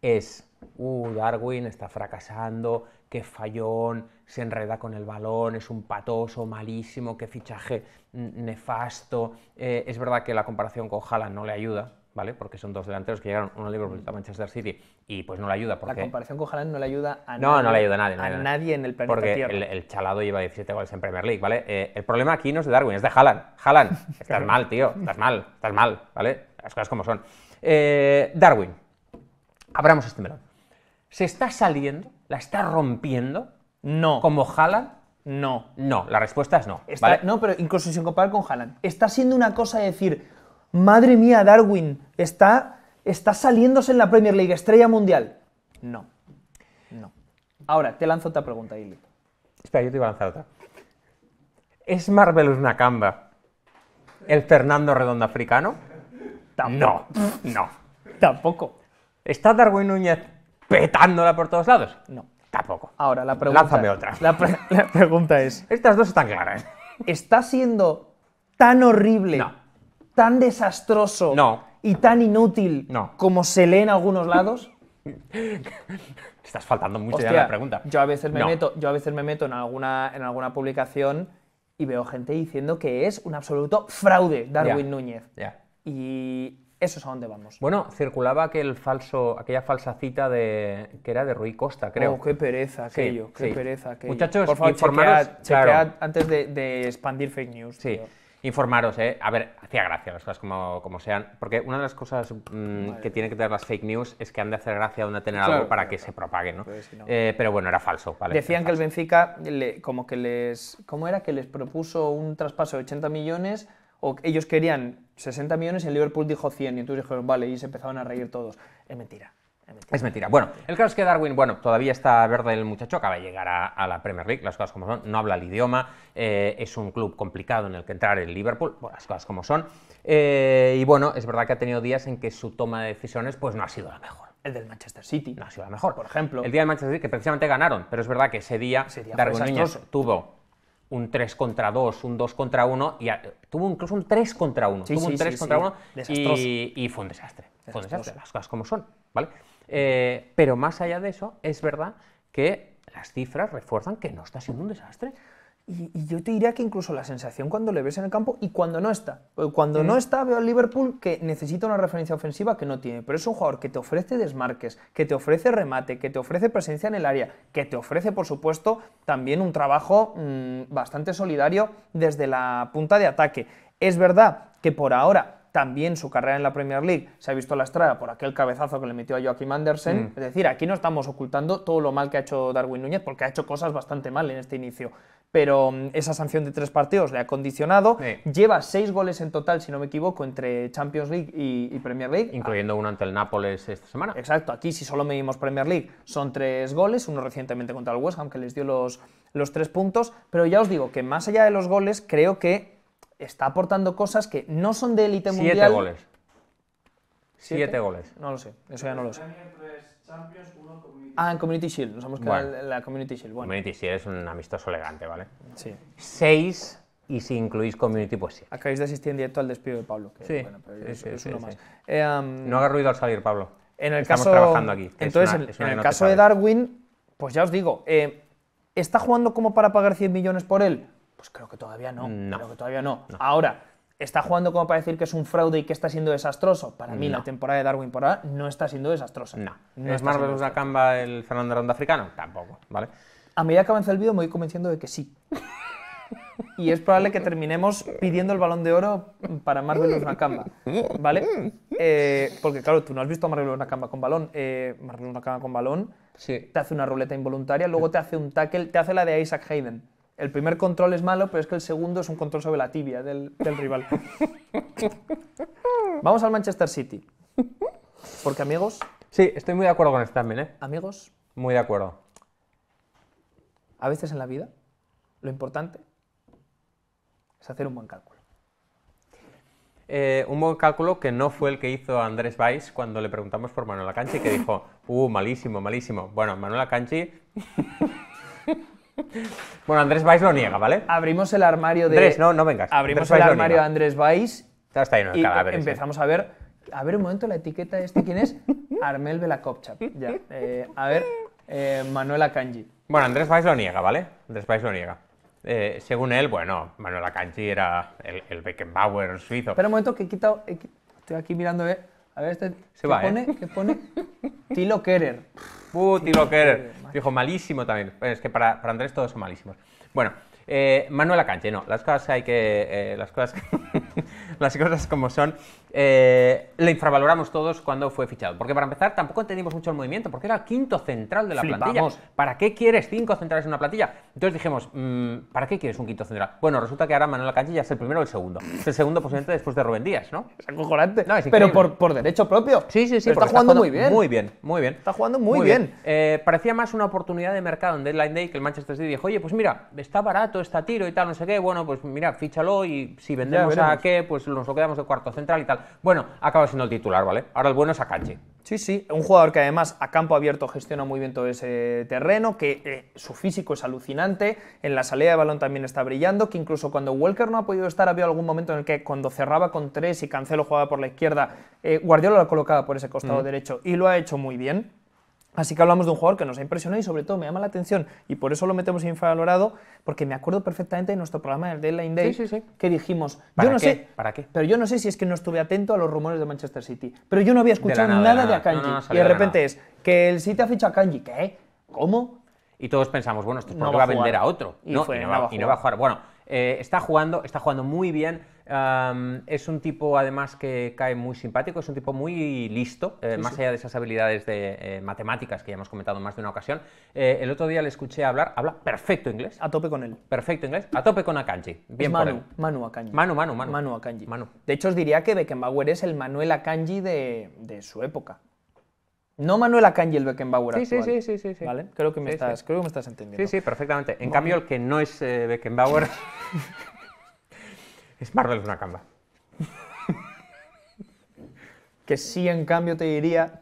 es, uh, Darwin está fracasando, qué fallón, se enreda con el balón, es un patoso, malísimo, qué fichaje nefasto. Eh, es verdad que la comparación con Haaland no le ayuda, ¿vale? Porque son dos delanteros que llegaron, uno a Liverpool, a Manchester City, y pues no le ayuda. Porque... La comparación con Haaland no le ayuda a nadie. No, no le ayuda a nadie. a nadie, en el League. Porque El, el, chalado lleva 17 goles en Premier League, ¿vale? Eh, el problema aquí no es de Darwin, es de Haaland. Haaland, estás mal, tío, estás mal, estás mal, ¿vale? Las cosas como son. Eh, Darwin, abramos este melón. Se está saliendo ¿La está rompiendo? No. ¿Como Haaland? No. No, la respuesta es no. No, pero incluso sin comparar con Haaland. Está siendo una cosa de decir, madre mía, Darwin, está, está saliéndose en la Premier League, estrella mundial. No. No. Ahora, te lanzo otra pregunta, Ili. Espera, yo te iba a lanzar otra. ¿Es Marvelous Nakamba el Fernando Redondo africano? No, no. Tampoco. ¿Está Darwin Núñez petándola por todos lados? No, tampoco. Ahora, la pregunta. Lánzame otra. La, pregunta es. Estas dos están claras. ¿Está siendo tan horrible, tan desastroso y tan inútil como se lee en algunos lados? Estás faltando mucho ya la pregunta. Yo a veces me meto, yo a veces me meto en alguna, en alguna publicación y veo gente diciendo que es un absoluto fraude Darwin Núñez. Yeah. Y eso es a dónde vamos. Bueno, circulaba aquel falso, aquella falsa cita de que era de Rui Costa, creo. Oh, qué pereza aquello, pereza Muchachos, por favor, informaros, chequead, antes de, expandir fake news. Sí. Informaros, ¿eh? A ver, hacía gracia las cosas como, sean, porque una de las cosas mm, que tienen que tener las fake news es que han de hacer gracia, han tener algo para que se propague, ¿no? Pues eh, pero bueno, era falso, Decían que el Benfica, como que les... ¿Cómo era? Que les propuso un traspaso de 80 millones o ellos querían 60 millones y el Liverpool dijo 100 y entonces dijeron, vale, y se empezaron a reír todos. Es mentira. Es mentira. Bueno, el caso es que Darwin, bueno, todavía está verde el muchacho, acaba de llegar a, la Premier League, las cosas como son, no habla el idioma, eh, es un club complicado en el que entrar el Liverpool, bueno, las cosas como son. Eh, y bueno, es verdad que ha tenido días en que su toma de decisiones pues no ha sido la mejor. El del Manchester City. No ha sido la mejor. Por ejemplo. El día del Manchester City, que precisamente ganaron, pero es verdad que ese día, ese Darwin tuvo un 3 contra 2, un 2 contra 1, y tuvo incluso un 3 contra 1. tuvo un 3 contra 1 y, fue un desastre. Fue un desastre, las cosas como son, ¿vale? Eh, pero más allá de eso, es verdad que las cifras refuerzan que no está siendo un desastre. Y, yo te diría que incluso la sensación cuando le ves en el campo y cuando no está. Cuando no está, veo al Liverpool que necesita una referencia ofensiva que no tiene. Pero es un jugador que te ofrece desmarques, que te ofrece remate, que te ofrece presencia en el área, que te ofrece, por supuesto, también un trabajo mm, bastante solidario desde la punta de ataque. Es verdad que por ahora también su carrera en la Premier League se ha visto la estrada por aquel cabezazo que le metió a Joachim Andersen. Mm. Es decir, aquí no estamos ocultando todo lo mal que ha hecho Darwin Núñez, porque ha hecho cosas bastante mal en este inicio. Pero mm, esa sanción de tres partidos le ha condicionado. Lleva seis goles en total, si no me equivoco, entre Champions League y, Premier League. Incluyendo uno ante el Nápoles esta semana. Exacto, aquí si solo medimos Premier League son tres goles, uno recientemente contra el West Ham que les dio los, los tres puntos. Pero ya os digo que más allá de los goles, creo que está aportando cosas que no son de élite mundial. Siete goles. ¿Siete? ¿Siete? goles. No lo sé, eso ya no lo sé. Ah, en Community Shield, nos hemos quedado en la Community Shield. Bueno. Community Shield es un amistoso elegante, ¿vale? Sí. Seis y si incluís community, pues sí. Acabáis de asistir en directo al despido de Pablo. sí, es, uno más. Eh, no haga ruido al salir, Pablo. En el Estamos caso, trabajando aquí. Entonces, en, el caso de Darwin, pues ya os digo, eh, ¿está jugando como para pagar 100 millones por él? Pues creo que todavía no. Creo que todavía no. Ahora, ¿está jugando como para decir que es un fraude y que está siendo desastroso? Para mí, la temporada de Darwin por ahora no está siendo desastrosa. No. ¿Es Marvel una el Fernando Ronda africano? Tampoco, ¿vale? A medida que avanza el vídeo, me voy convenciendo de que sí. y es probable que terminemos pidiendo el balón de oro para Marvelous Nakamba, ¿vale? Eh, porque claro, tú no has visto a Marvelous Nakamba con balón. Eh, Marvelous Nakamba con balón sí. te hace una ruleta involuntaria, luego te hace un tackle, te hace la de Isaac Hayden el primer control es malo, pero es que el segundo es un control sobre la tibia del, rival. Vamos al Manchester City. Porque, amigos. Sí, estoy muy de acuerdo con esto también, ¿eh? Amigos. Muy de acuerdo. A veces en la vida, lo importante es hacer un buen cálculo. Eh, un buen cálculo que no fue el que hizo Andrés Valls cuando le preguntamos por Manuel y que dijo, uh, malísimo, malísimo. Bueno, Manuel Canchi... Bueno, Andrés Valls lo niega, ¿vale? Abrimos el armario de. Andrés, no, no vengas. Abrimos el armario de Andrés Valls. Está ahí, y empezamos ¿eh? a ver. A ver un momento la etiqueta de este, ¿quién es? Armel Velakopchak. Ya. Eh, a ver, eh, Manuela Kanji. Bueno, Andrés Valls lo niega, ¿vale? Andrés Valls lo niega. según él, bueno, Manuela Kanji era el, Beckenbauer suizo. Pero un momento que he quitado. estoy aquí mirando, a ver, este se ¿qué va, pone? ¿eh? ¿Qué pone? Tilo Kerer. Uh, Tilo, Kerer. Dijo malísimo también. Es que para, Andrés todos son malísimos. Bueno, eh, Manuel no, las cosas hay que... Eh, las cosas... Que las cosas como son, eh, le infravaloramos todos cuando fue fichado. Porque para empezar, tampoco entendimos mucho el movimiento, porque era el quinto central de la plantilla. ¿Para qué quieres cinco centrales en una plantilla? Entonces dijimos, mm, ¿para qué quieres un quinto central? Bueno, resulta que ahora Manuel Ya es el primero o el segundo. Es el segundo posiblemente después de Rubén Díaz, ¿no? Es acojonante. Pero por, derecho propio. Sí, sí, sí. Está, jugando, muy bien. Muy bien, muy bien. Está jugando muy, bien. Eh, parecía más una oportunidad de mercado en Deadline Day que el Manchester City dijo, oye, pues mira, está barato, está tiro y tal, no sé qué. Bueno, pues mira, fíchalo y si vendemos a qué, pues pues nos lo quedamos de cuarto central y tal. Bueno, acaba siendo el titular, ¿vale? Ahora el bueno es Akanji. Sí, sí, un jugador que además a campo abierto gestiona muy bien todo ese terreno, que eh, su físico es alucinante, en la salida de balón también está brillando, que incluso cuando Welker no ha podido estar, ha habido algún momento en el que cuando cerraba con tres y Cancelo jugaba por la izquierda, eh, Guardiola lo colocado por ese costado mm. derecho y lo ha hecho muy bien. Así que hablamos de un jugador que nos ha impresionado y sobre todo me llama la atención y por eso lo metemos infravalorado, porque me acuerdo perfectamente de nuestro programa del Deadline Day que dijimos, yo no sé, ¿para qué? Pero yo no sé si es que no estuve atento a los rumores de Manchester City, pero yo no había escuchado nada, de, Akanji y de repente es que el City ha fichado a Akanji, ¿qué? ¿Cómo? Y todos pensamos, bueno, esto es porque va, a vender a otro. Y, no, va, a no va a jugar. Bueno, eh, está jugando, está jugando muy bien es un tipo además que cae muy simpático, es un tipo muy listo, eh, más allá de esas habilidades de eh, matemáticas que ya hemos comentado más de una ocasión. Eh, el otro día le escuché hablar, habla perfecto inglés. A tope con él. Perfecto inglés, a tope con Akanji. Bien Manu, por Manu Akanji. Manu, Manu, Manu. Manu Akanji. Manu. De hecho os diría que Beckenbauer es el Manuel Akanji de, su época. No Manuel Akanji el Beckenbauer Sí, sí, sí, Creo que me, estás, Creo que me estás entendiendo. Sí, sí, perfectamente. En cambio, el que no es Beckenbauer es Marvelous Nakamba. una que sí, en cambio, te diría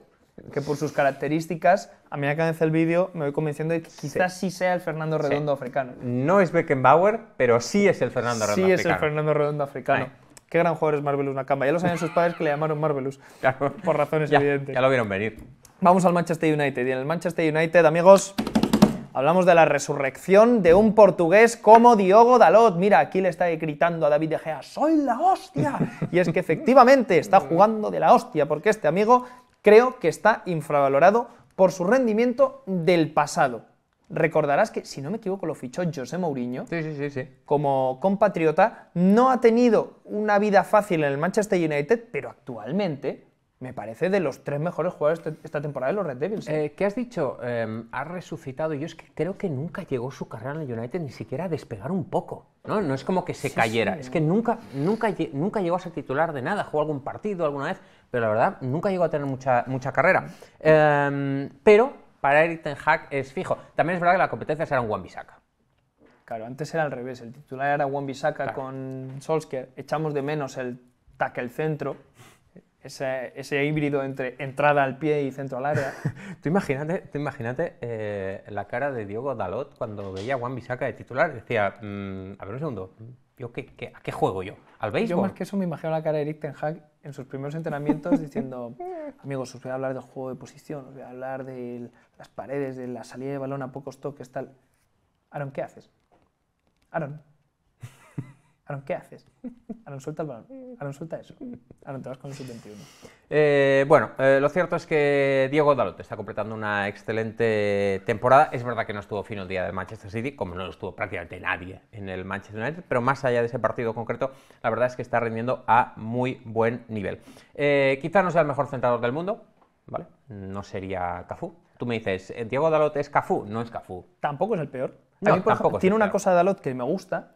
que por sus características, a medida que avanza el vídeo, me voy convenciendo de que quizás sí, sea el Fernando Redondo africano. No es Beckenbauer, pero sí es el Fernando Redondo africano. Sí es el Fernando Redondo africano. Qué gran jugador es Marvelous Nakamba. Ya lo sabían sus padres que le llamaron Marvelous, por razones evidentes. Ya lo vieron venir. Vamos al Manchester United. Y en el Manchester United, amigos, Hablamos de la resurrección de un portugués como Diogo Dalot. Mira, aquí le está gritando a David De Gea, ¡soy la hostia! Y es que efectivamente está jugando de la hostia, porque este amigo creo que está infravalorado por su rendimiento del pasado. Recordarás que, si no me equivoco, lo fichó José Mourinho. Sí, sí, sí, como compatriota, no ha tenido una vida fácil en el Manchester United, pero actualmente me parece de los tres mejores jugadores de esta temporada de los Red Devils. ¿eh? qué has dicho? Em, ha resucitado. Yo es que creo que nunca llegó su carrera en el United ni siquiera a despegar un poco. No, es como que se cayera. es que nunca, nunca, nunca llegó a ser titular de nada. Jugó algún partido alguna vez, pero la verdad nunca llegó a tener mucha, mucha carrera. Em, pero para Eric Ten es fijo. También es verdad que la competencia será un Wan-Bissaka. Claro, antes era al revés. El titular era Wan-Bissaka con Solskjaer. Echamos de menos el tackle centro ese, híbrido entre entrada al pie y centro al área. tú imagínate, ¿Te imagínate eh, la cara de Diego Dalot cuando veía a Juan Bisaca de titular. Decía, mm, a ver un segundo, ¿yo ¿a qué juego yo? ¿Al béisbol? Yo más que eso me imagino la cara de Eric Ten en sus primeros entrenamientos diciendo, amigos, os voy a hablar del juego de posición, os voy a hablar de las paredes, de la salida de balón a pocos toques, tal. Aaron, ¿qué haces? Aaron, ¿qué haces? Aaron, suelta el suelta eso. Aaron, te vas con el sub eh, bueno, eh, lo cierto es que Diego Dalot está completando una excelente temporada. Es verdad que no estuvo fino el día del Manchester City, como no estuvo prácticamente nadie en el Manchester United, pero más allá de ese partido concreto, la verdad es que está rindiendo a muy buen nivel. Eh, quizá no sea el mejor centrador del mundo, ¿vale? No sería Cafú. Tú me dices, Diego Dalot es Cafú, no es Cafú. Tampoco es el peor. tiene una cosa de Dalot que me gusta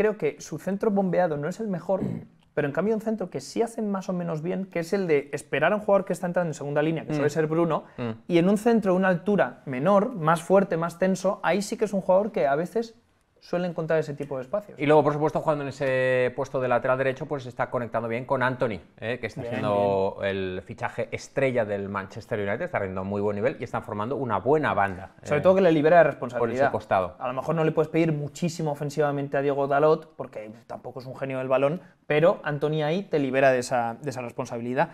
creo que su centro bombeado no es el mejor, mm. pero en cambio un centro que sí hacen más o menos bien, que es el de esperar a un jugador que está entrando en segunda línea, que suele mm. ser Bruno, mm. y en un centro, de una altura menor, más fuerte, más tenso, ahí sí que es un jugador que a veces suelen encontrar ese tipo de espacios. Y luego, por supuesto, jugando en ese puesto de lateral derecho, pues está conectando bien con Anthony, eh, que está siendo haciendo el fichaje estrella del Manchester United, está rindiendo muy buen nivel y están formando una buena banda. Sobre eh, todo que le libera de responsabilidad. Por ese costado. A lo mejor no le puedes pedir muchísimo ofensivamente a Diego Dalot, porque tampoco es un genio del balón, pero Anthony ahí te libera de esa, responsabilidad.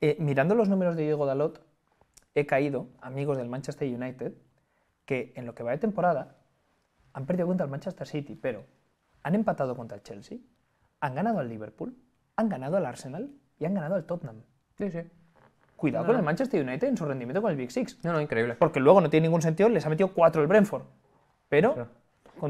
Eh, mirando los números de Diego Dalot, he caído, amigos del Manchester United, que en lo que va de temporada han perdido contra el Manchester City, pero han empatado contra el Chelsea, han ganado al Liverpool, han ganado al Arsenal y han ganado al Tottenham. Sí, sí. Cuidado con el Manchester United en su rendimiento con el Big Six. No, no, increíble. Porque luego no tiene ningún sentido, les ha metido cuatro el Brentford. Pero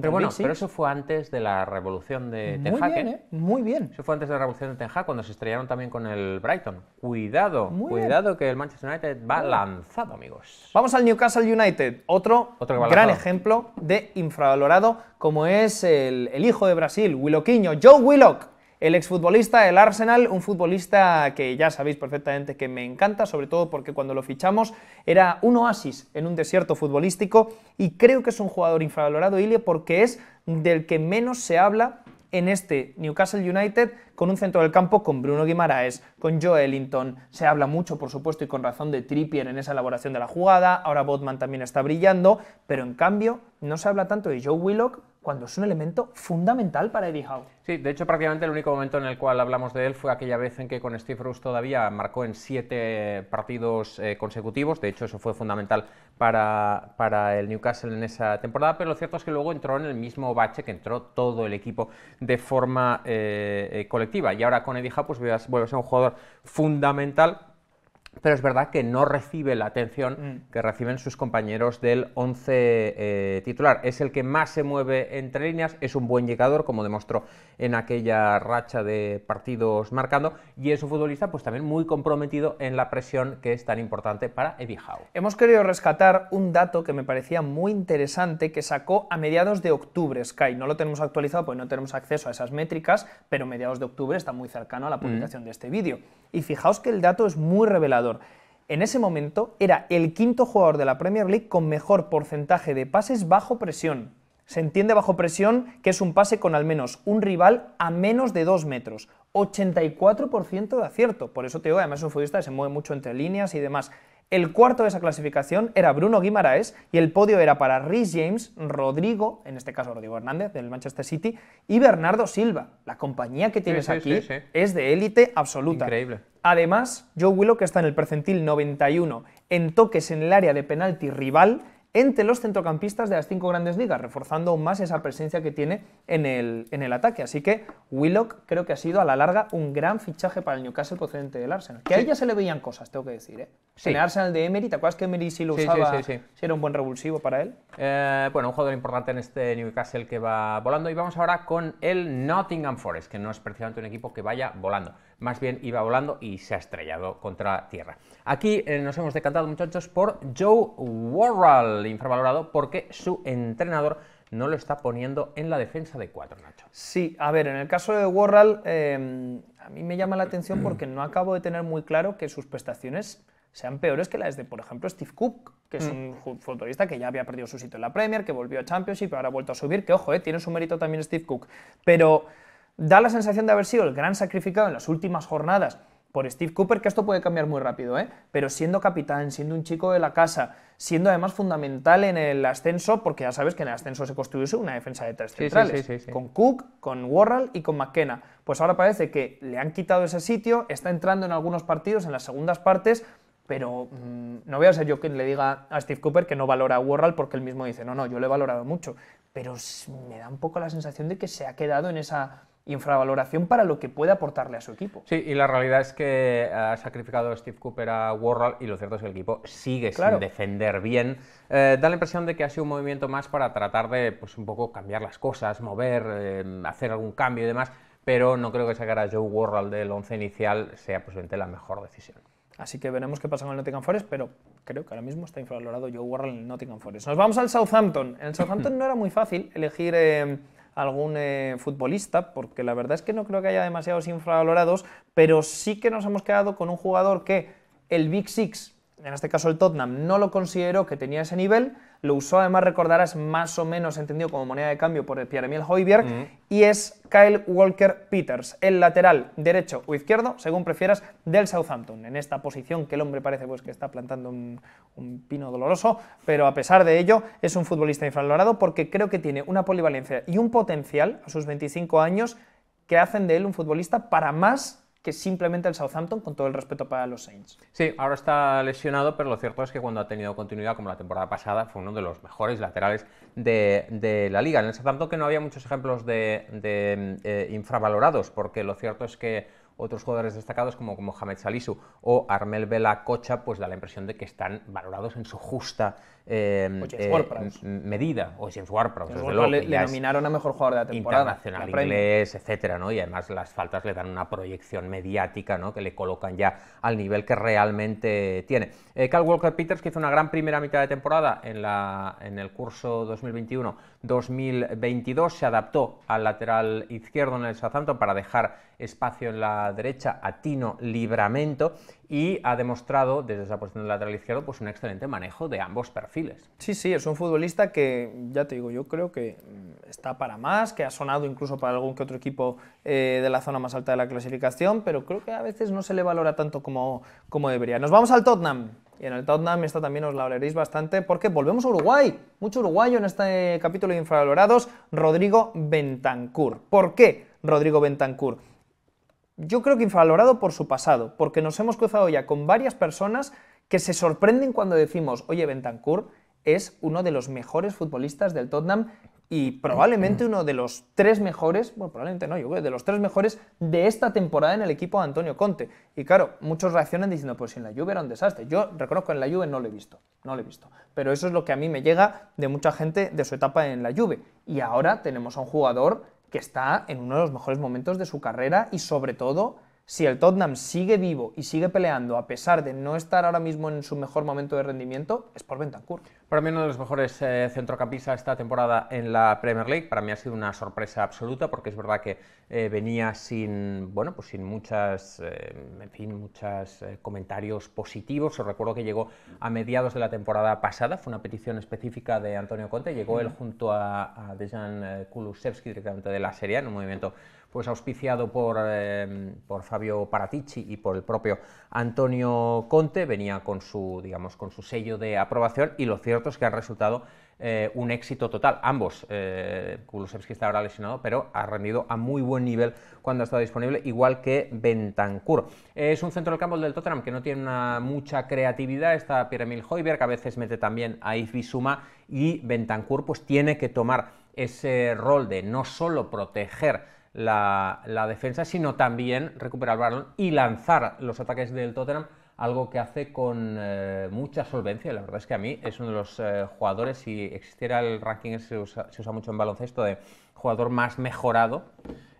bueno, pero eso fue antes de la revolución de Ten Muy bien, ¿eh? ¿eh? Muy bien. Eso fue antes de la revolución de Ten cuando se estrellaron también con el Brighton. Cuidado, cuidado que el Manchester United va lanzado, amigos. Vamos al Newcastle United, otro, otro gran ejemplo de infravalorado, como es el, el hijo de Brasil, Willoquinho, Joe Willock el exfutbolista el Arsenal, un futbolista que ya sabéis perfectamente que me encanta, sobre todo porque cuando lo fichamos era un oasis en un desierto futbolístico y creo que es un jugador infravalorado, Ilie, porque es del que menos se habla en este Newcastle United con un centro del campo con Bruno Guimaraes, con Joe Ellington. Se habla mucho, por supuesto, y con razón de Trippier en esa elaboración de la jugada. Ahora Botman también está brillando, pero en cambio no se habla tanto de Joe Willock cuando es un elemento fundamental para Eddie Howe. Sí, de hecho prácticamente el único momento en el cual hablamos de él fue aquella vez en que con Steve Bruce todavía marcó en siete partidos eh, consecutivos, de hecho eso fue fundamental para, para, el Newcastle en esa temporada, pero lo cierto es que luego entró en el mismo bache que entró todo el equipo de forma eh, eh, colectiva y ahora con Eddie Howe pues vuelve a ser un jugador fundamental pero es verdad que no recibe la atención mm. que reciben sus compañeros del 11 eh, titular. Es el que más se mueve entre líneas, es un buen llegador, como demostró en aquella racha de partidos marcando, y es un futbolista pues también muy comprometido en la presión que es tan importante para Howe. Hemos querido rescatar un dato que me parecía muy interesante que sacó a mediados de octubre Sky. No lo tenemos actualizado porque no tenemos acceso a esas métricas, pero mediados de octubre está muy cercano a la mm. publicación de este vídeo. Y fijaos que el dato es muy revelador en ese momento era el quinto jugador de la Premier League con mejor porcentaje de pases bajo presión. Se entiende bajo presión que es un pase con al menos un rival a menos de dos metros. 84% de acierto. Por eso te digo, además es un futbolista que se mueve mucho entre líneas y demás. El cuarto de esa clasificación era Bruno Guimaraes y el podio era para Rhys James, Rodrigo, en este caso Rodrigo Hernández del Manchester City, y Bernardo Silva. La compañía que tienes aquí es de élite absoluta. Increíble. Además, Joe Willock está en el percentil 91 en toques en el área de penalti rival entre los centrocampistas de las cinco grandes ligas, reforzando aún más esa presencia que tiene en el, ataque. Así que Willock creo que ha sido a la larga un gran fichaje para el Newcastle procedente del Arsenal. Que ahí a ella se le veían cosas, tengo que decir. ¿eh? En el Arsenal de Emery, ¿te acuerdas que Emery sí lo usaba? Sí, si era un buen revulsivo para él. Eh, bueno, un jugador importante en este Newcastle que va volando. Y vamos ahora con el Nottingham Forest, que no es precisamente un equipo que vaya volando más bien iba volando y se ha estrellado contra Tierra. Aquí eh, nos hemos decantado, muchachos, por Joe Worrell, infravalorado porque su entrenador no lo está poniendo en la defensa de cuatro, Nacho. Sí, a ver, en el caso de Worrell, em, a mí me llama la atención porque no acabo de tener muy claro que sus prestaciones sean peores que las de, por ejemplo, Steve Cook, que es un mm. futbolista que ya había perdido su sitio en la Premier, que volvió a Championship, ahora ha vuelto a subir, que ojo, eh, tiene su mérito también Steve Cook. Pero Da la sensación de haber sido el gran sacrificado en las últimas jornadas por Steve Cooper, que esto puede cambiar muy rápido, ¿eh? pero siendo capitán, siendo un chico de la casa, siendo además fundamental en el ascenso, porque ya sabes que en el ascenso se construyó una defensa de tres centrales, con Cook, con Worrell y con McKenna. Pues ahora parece que le han quitado ese sitio, está entrando en algunos partidos, en las segundas partes, pero mm, no voy a ser yo quien le diga a Steve Cooper que no valora a Worrell porque él mismo dice, no, no, yo lo he valorado mucho, pero me da un poco la sensación de que se ha quedado en esa infravaloración para lo que puede aportarle a su equipo. Sí, y la realidad es que eh, ha sacrificado Steve Cooper a Warhol y lo cierto es que el equipo sigue sin defender bien. Eh, da la impresión de que ha sido un movimiento más para tratar de, pues un poco cambiar las cosas, mover, eh, hacer algún cambio y demás, pero no creo que sacar a Joe Warhol del once inicial sea posiblemente la mejor decisión. Así que veremos qué pasa con el Nottingham Forest, pero creo que ahora mismo está infravalorado Joe Warhol en el Nottingham Forest. Nos vamos al Southampton. En Southampton no era muy fácil elegir algún eh, futbolista, porque la verdad es que no creo que haya demasiados infravalorados, pero sí que nos hemos quedado con un jugador que el Big Six, en este caso el Tottenham, no lo consideró que tenía ese nivel, lo usó además, recordarás, más o menos entendido como moneda de cambio por Pierre-Emile Hoiberg, y es Kyle Walker Peters, el lateral derecho o izquierdo, según prefieras, del Southampton. En esta posición que el hombre parece pues, que está plantando un, un pino doloroso, pero a pesar de ello es un futbolista infravalorado porque creo que tiene una polivalencia y un potencial a sus 25 años que hacen de él un futbolista para más que simplemente el Southampton, con todo el respeto para los Saints. Sí, ahora está lesionado, pero lo cierto es que cuando ha tenido continuidad, como la temporada pasada, fue uno de los mejores laterales de, la liga. En el Southampton que no había muchos ejemplos de, eh, infravalorados, porque lo cierto es que otros jugadores destacados como, como Mohamed Salisu o Armel Vela Cocha, pues da la impresión de que están valorados en su justa Em, o eh, medida, o James Le, nominaron a mejor jugador de la temporada. Internacional, inglés, etcétera, ¿no? Y además las faltas le dan una proyección mediática, ¿no? Que le colocan ya al nivel que realmente tiene. Eh, Walker-Peters, que hizo una gran primera mitad de temporada en, la, en el curso 2021-2022, se adaptó al lateral izquierdo en el Southampton para dejar espacio en la derecha a Tino Libramento y ha demostrado desde esa posición de lateral izquierdo pues un excelente manejo de ambos perfiles. Sí, sí, es un futbolista que ya te digo, yo creo que mm, está para más, que ha sonado incluso para algún que otro equipo eh, de la zona más alta de la clasificación, pero creo que a veces no se le valora tanto como, debería. Nos vamos al Tottenham. Y en el Tottenham esto también os la hablaréis bastante porque volvemos a Uruguay. Mucho uruguayo en este capítulo de infravalorados, Rodrigo Bentancur. ¿Por qué Rodrigo Bentancur? yo creo que infalorado por su pasado, porque nos hemos cruzado ya con varias personas que se sorprenden cuando decimos, oye, Bentancur es uno de los mejores futbolistas del Tottenham y probablemente uno de los tres mejores, bueno, probablemente no, yo creo, de los tres mejores de esta temporada en el equipo de Antonio Conte. Y claro, muchos reaccionan diciendo, pues en la Juve era un desastre. Yo reconozco que en la Juve no lo he visto, no lo he visto. Pero eso es lo que a mí me llega de mucha gente de su etapa en la Juve. Y ahora tenemos a un jugador que está en uno de los mejores momentos de su carrera y sobre todo si el Tottenham sigue vivo y sigue peleando a pesar de no estar ahora mismo en su mejor momento de rendimiento, es por Bentancur. Para mí uno de los mejores eh, centrocampistas esta temporada en la Premier League. Para mí ha sido una sorpresa absoluta porque es verdad que eh, venía sin, pues muchas, eh, en fin, muchos comentarios positivos. Os recuerdo que llegó a mediados de la temporada pasada. Fue una petición específica de Antonio Conte. Llegó él junto a, a Dejan Kulusevski directamente de la Serie en un movimiento pues auspiciado em, por, Fabio Paratici y por el propio Antonio Conte, venía con su, digamos, con su sello de aprobación y lo cierto es que ha resultado eh, un éxito total. Ambos, eh, Kulusevski está ahora lesionado, pero ha rendido a muy buen nivel cuando ha estado disponible, igual que Bentancur. Es un centro del campo del Tottenham que no tiene mucha creatividad, está pierre emile Hoiberg, a veces mete también a Yves y Bentancur pues tiene que tomar ese rol de no solo proteger la, defensa, sino también recuperar el balón y lanzar los ataques del Tottenham algo que hace con eh, mucha solvencia. La verdad es que a mí es uno de los eh, jugadores, si existiera el ranking, se usa, se usa, mucho en baloncesto, de jugador más mejorado,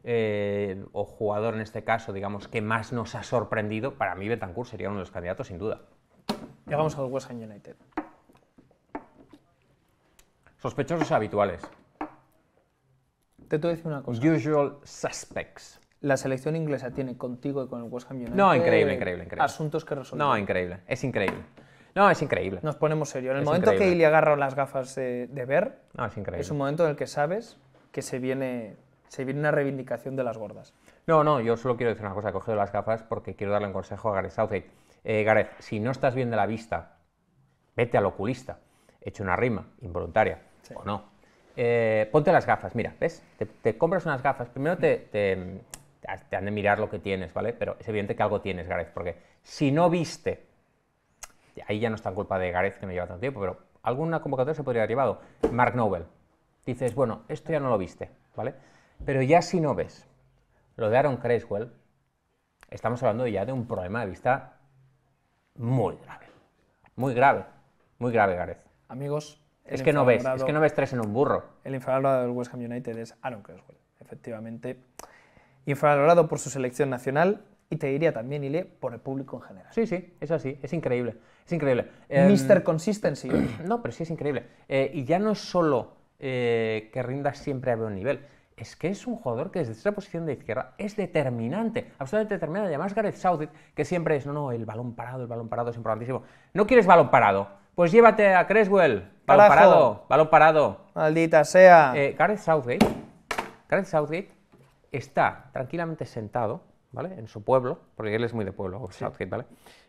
eh, o jugador en este caso, digamos, que más nos ha sorprendido, para mí Betancourt sería uno de los candidatos, sin duda. Llegamos al West Ham United. Sospechosos habituales. Te voy a decir una cosa. Usual suspects. La selección inglesa tiene contigo y con el West Ham United. No, increíble, increíble, Asuntos que resolver. No, increíble. Es increíble. No, es increíble. Nos ponemos serio. En el momento que Ili agarra las gafas de, ver, es, un momento en el que sabes que se viene, se viene una reivindicación de las gordas. No, no, yo solo quiero decir una cosa. He cogido las gafas porque quiero darle un consejo a Gareth Southgate. Eh, Gareth, si no estás bien de la vista, vete al oculista. He hecho una rima involuntaria. O no. Eh, ponte las gafas, mira, ¿ves? Te, compras unas gafas. Primero te, han de mirar lo que tienes, ¿vale? Pero es evidente que algo tienes, Gareth, porque si no viste, ahí ya no está en culpa de Gareth que no lleva tanto tiempo, pero alguna convocatoria se podría haber llevado. Mark Noble. Dices, bueno, esto ya no lo viste, ¿vale? Pero ya si no ves lo de Aaron Creswell, estamos hablando ya de un problema de vista muy grave. Muy grave, muy grave, Gareth. Amigos, es que, no ves, es que no ves tres en un burro. El infravalorado del West Ham United es Aaron Creswell, efectivamente. Infravalorado por su selección nacional y te diría también, Ile, por el público en general. Sí, sí, es así, es increíble. Es increíble. Em, Mister Consistency. No, pero sí es increíble. Eh, y ya no es solo eh, que rinda siempre a buen nivel, es que es un jugador que desde esa posición de izquierda es determinante, absolutamente determinante. Además, Gareth Southgate, que siempre es, no, no, el balón parado, el balón parado es importantísimo. No quieres balón parado, pues llévate a Creswell. Balón parado, balón parado. Maldita sea. Eh, Gareth Southgate. Gareth Southgate está tranquilamente sentado, ¿vale? En su pueblo, porque él es muy de pueblo, Southgate, ¿vale?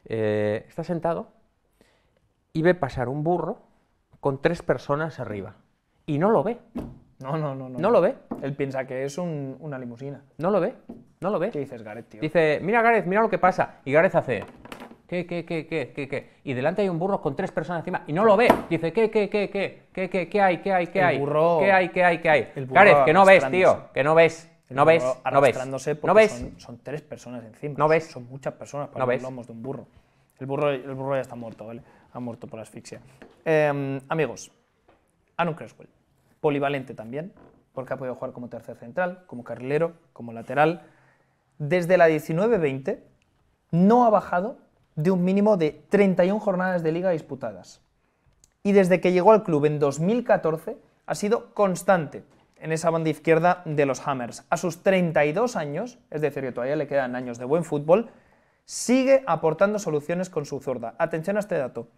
Eh, está sentado y ve pasar un burro con tres personas arriba. Y no lo ve. No, no, no. No, no lo ve. Él piensa que es una limusina. No lo ve. No lo ve. ¿Qué dices, Gareth, tío? Dice, mira, Gareth, mira lo que pasa. Y Gareth hace. ¿Qué, qué, qué, qué, qué, qué? Y delante hay un burro con tres personas encima y no lo ve. Dice, ¿qué, qué, qué, qué? ¿Qué, qué, qué hay, qué hay, qué hay? burro... ¿Qué hay, qué hay, qué hay? El que no ves, tío, que no ves. no ves, no ves. no ves. Son, son, tres personas encima. No ves. Son muchas personas para no los lomos de un burro. El, burro. el burro ya está muerto, ¿vale? Ha muerto por asfixia. Em, amigos, Anun Creswell, polivalente también, porque ha podido jugar como tercer central, como carrilero, como lateral. Desde la 19-20 no ha bajado de un mínimo de 31 jornadas de liga disputadas. Y desde que llegó al club en 2014 ha sido constante en esa banda izquierda de los Hammers. A sus 32 años, es decir, que todavía le quedan años de buen fútbol, sigue aportando soluciones con su zurda. Atención a este dato.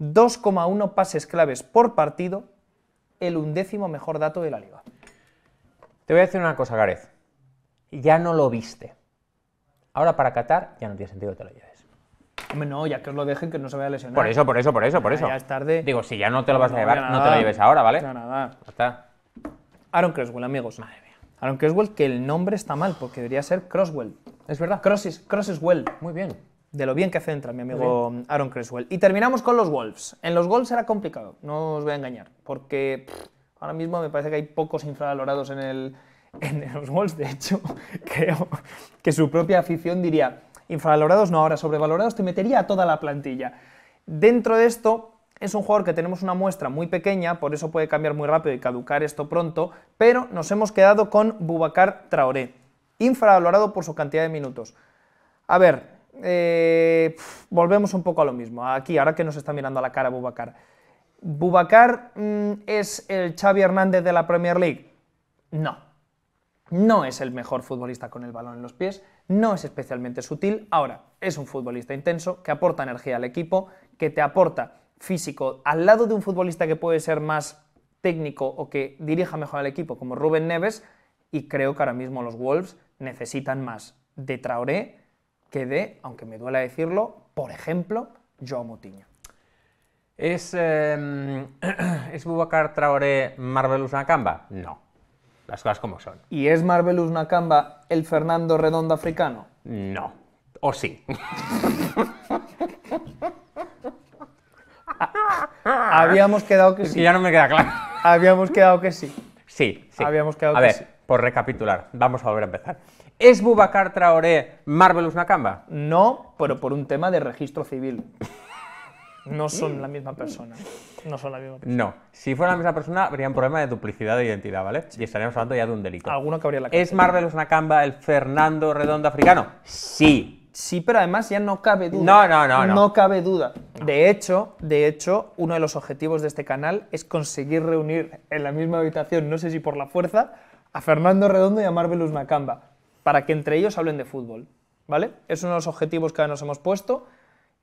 2,1 pases claves por partido, el undécimo mejor dato de la liga. Te voy a decir una cosa, Gareth. Ya no lo viste. Ahora para Qatar ya no tiene sentido que te lo lleves. Hombre, no, ya que os lo dejen, que no se vaya a lesionar. Por eso, por eso, por eso, por eso. Ya es tarde. Digo, si ya no te lo vas a llevar, no, te lo lleves ahora, ¿vale? No, nada. Ya está. Aaron Creswell, amigos. Madre mía. Aaron Creswell, que el nombre está mal, porque debería ser Croswell. Es verdad. Crosses, crosses Muy bien. De lo bien que centra mi amigo Aaron Creswell. Y terminamos con los Wolves. En los Wolves era complicado, no os voy a engañar, porque ahora mismo me parece que hay pocos infravalorados en, el, en los Wolves. De hecho, creo que su propia afición diría, infravalorados, no ahora sobrevalorados, te metería a toda la plantilla. Dentro de esto, es un jugador que tenemos una muestra muy pequeña, por eso puede cambiar muy rápido y caducar esto pronto, pero nos hemos quedado con Bubacar Traoré, infravalorado por su cantidad de minutos. A ver, eh, volvemos un poco a lo mismo, aquí, ahora que nos está mirando a la cara Bubacar. ¿Bubacar mm, es el Xavi Hernández de la Premier League? No, no es el mejor futbolista con el balón en los pies, no es especialmente sutil. Ahora, es un futbolista intenso que aporta energía al equipo, que te aporta físico al lado de un futbolista que puede ser más técnico o que dirija mejor al equipo, como Rubén Neves, y creo que ahora mismo los Wolves necesitan más de Traoré que de, aunque me duela decirlo, por ejemplo, Joao Mutiño. ¿Es, em, Traoré Marvelous Nakamba? No las cosas como son. ¿Y es Marvelous Nakamba el Fernando Redondo africano? No. O sí. Habíamos quedado que sí. ya no me queda claro. Habíamos quedado que sí. Sí, sí. Habíamos quedado a ver, por recapitular, vamos a volver a empezar. ¿Es Bubacar Traoré Marvelous Nakamba? No, pero por un tema de registro civil. No son mm. la misma persona. No son la misma persona. No. Si fuera la misma persona, habría un problema de duplicidad de identidad, ¿vale? Y estaríamos hablando ya de un delito. Alguno que habría la ¿Es Marvelous Nakamba el Fernando Redondo africano? Sí. Sí, pero además ya no cabe duda. No, no, no. No, cabe duda. De hecho, de hecho, uno de los objetivos de este canal es conseguir reunir en la misma habitación, no sé si por la fuerza, a Fernando Redondo y a Marvelous Nakamba, para que entre ellos hablen de fútbol. ¿Vale? Es uno de los objetivos que nos hemos puesto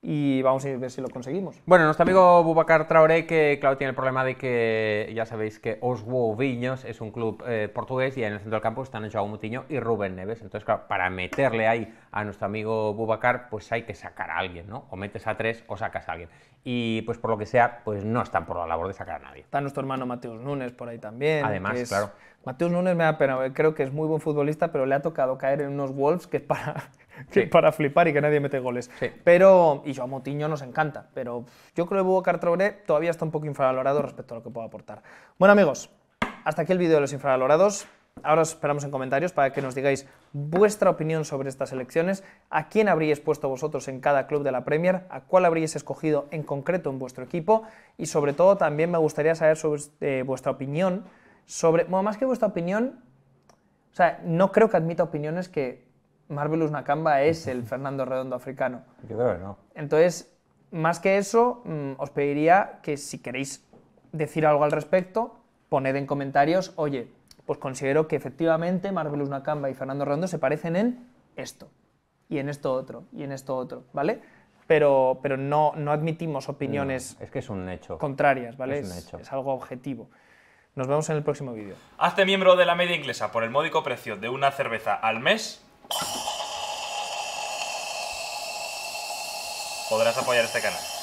y vamos a ver si lo conseguimos. Bueno, nuestro amigo Bubacar Traoré, que claro, tiene el problema de que ya sabéis que Oswo Viños es un club eh, portugués y en el centro del campo están Joao Mutiño y Rubén Neves. Entonces, claro, para meterle ahí a nuestro amigo Bubacar, pues hay que sacar a alguien, ¿no? O metes a tres o sacas a alguien. Y pues por lo que sea, pues no están por la labor de sacar a nadie. Está nuestro hermano Mateus Núñez por ahí también. Además, claro. Mateus Núñez me da pena, eh, creo que es muy buen futbolista, pero le ha tocado caer en unos Wolves que es para para flipar y que nadie mete goles. Pero, y yo a Motiño nos encanta, pero yo creo que Boca Traoré todavía está un poco infravalorado respecto a lo que puedo aportar. Bueno, amigos, hasta aquí el vídeo de los infravalorados. Ahora os esperamos en comentarios para que nos digáis vuestra opinión sobre estas elecciones, a quién habríais puesto vosotros en cada club de la Premier, a cuál habríais escogido en concreto en vuestro equipo y sobre todo también me gustaría saber sobre, eh, vuestra opinión sobre, más que vuestra opinión, o sea, no creo que admita opiniones que Marvelous Nakamba es el Fernando Redondo africano. Yo creo no. Entonces, más que eso, mm, os pediría que si queréis decir algo al respecto, poned en comentarios, oye, pues considero que efectivamente Marvelous Nakamba y Fernando Redondo se parecen en esto, y en esto otro, y en esto otro, ¿vale? Pero, pero no, no admitimos opiniones es que es un hecho. contrarias, ¿vale? Es, hecho. es algo objetivo. Nos vemos en el próximo vídeo. Hazte miembro de la media inglesa por el módico precio de una cerveza al mes Podrás apoyar este canal.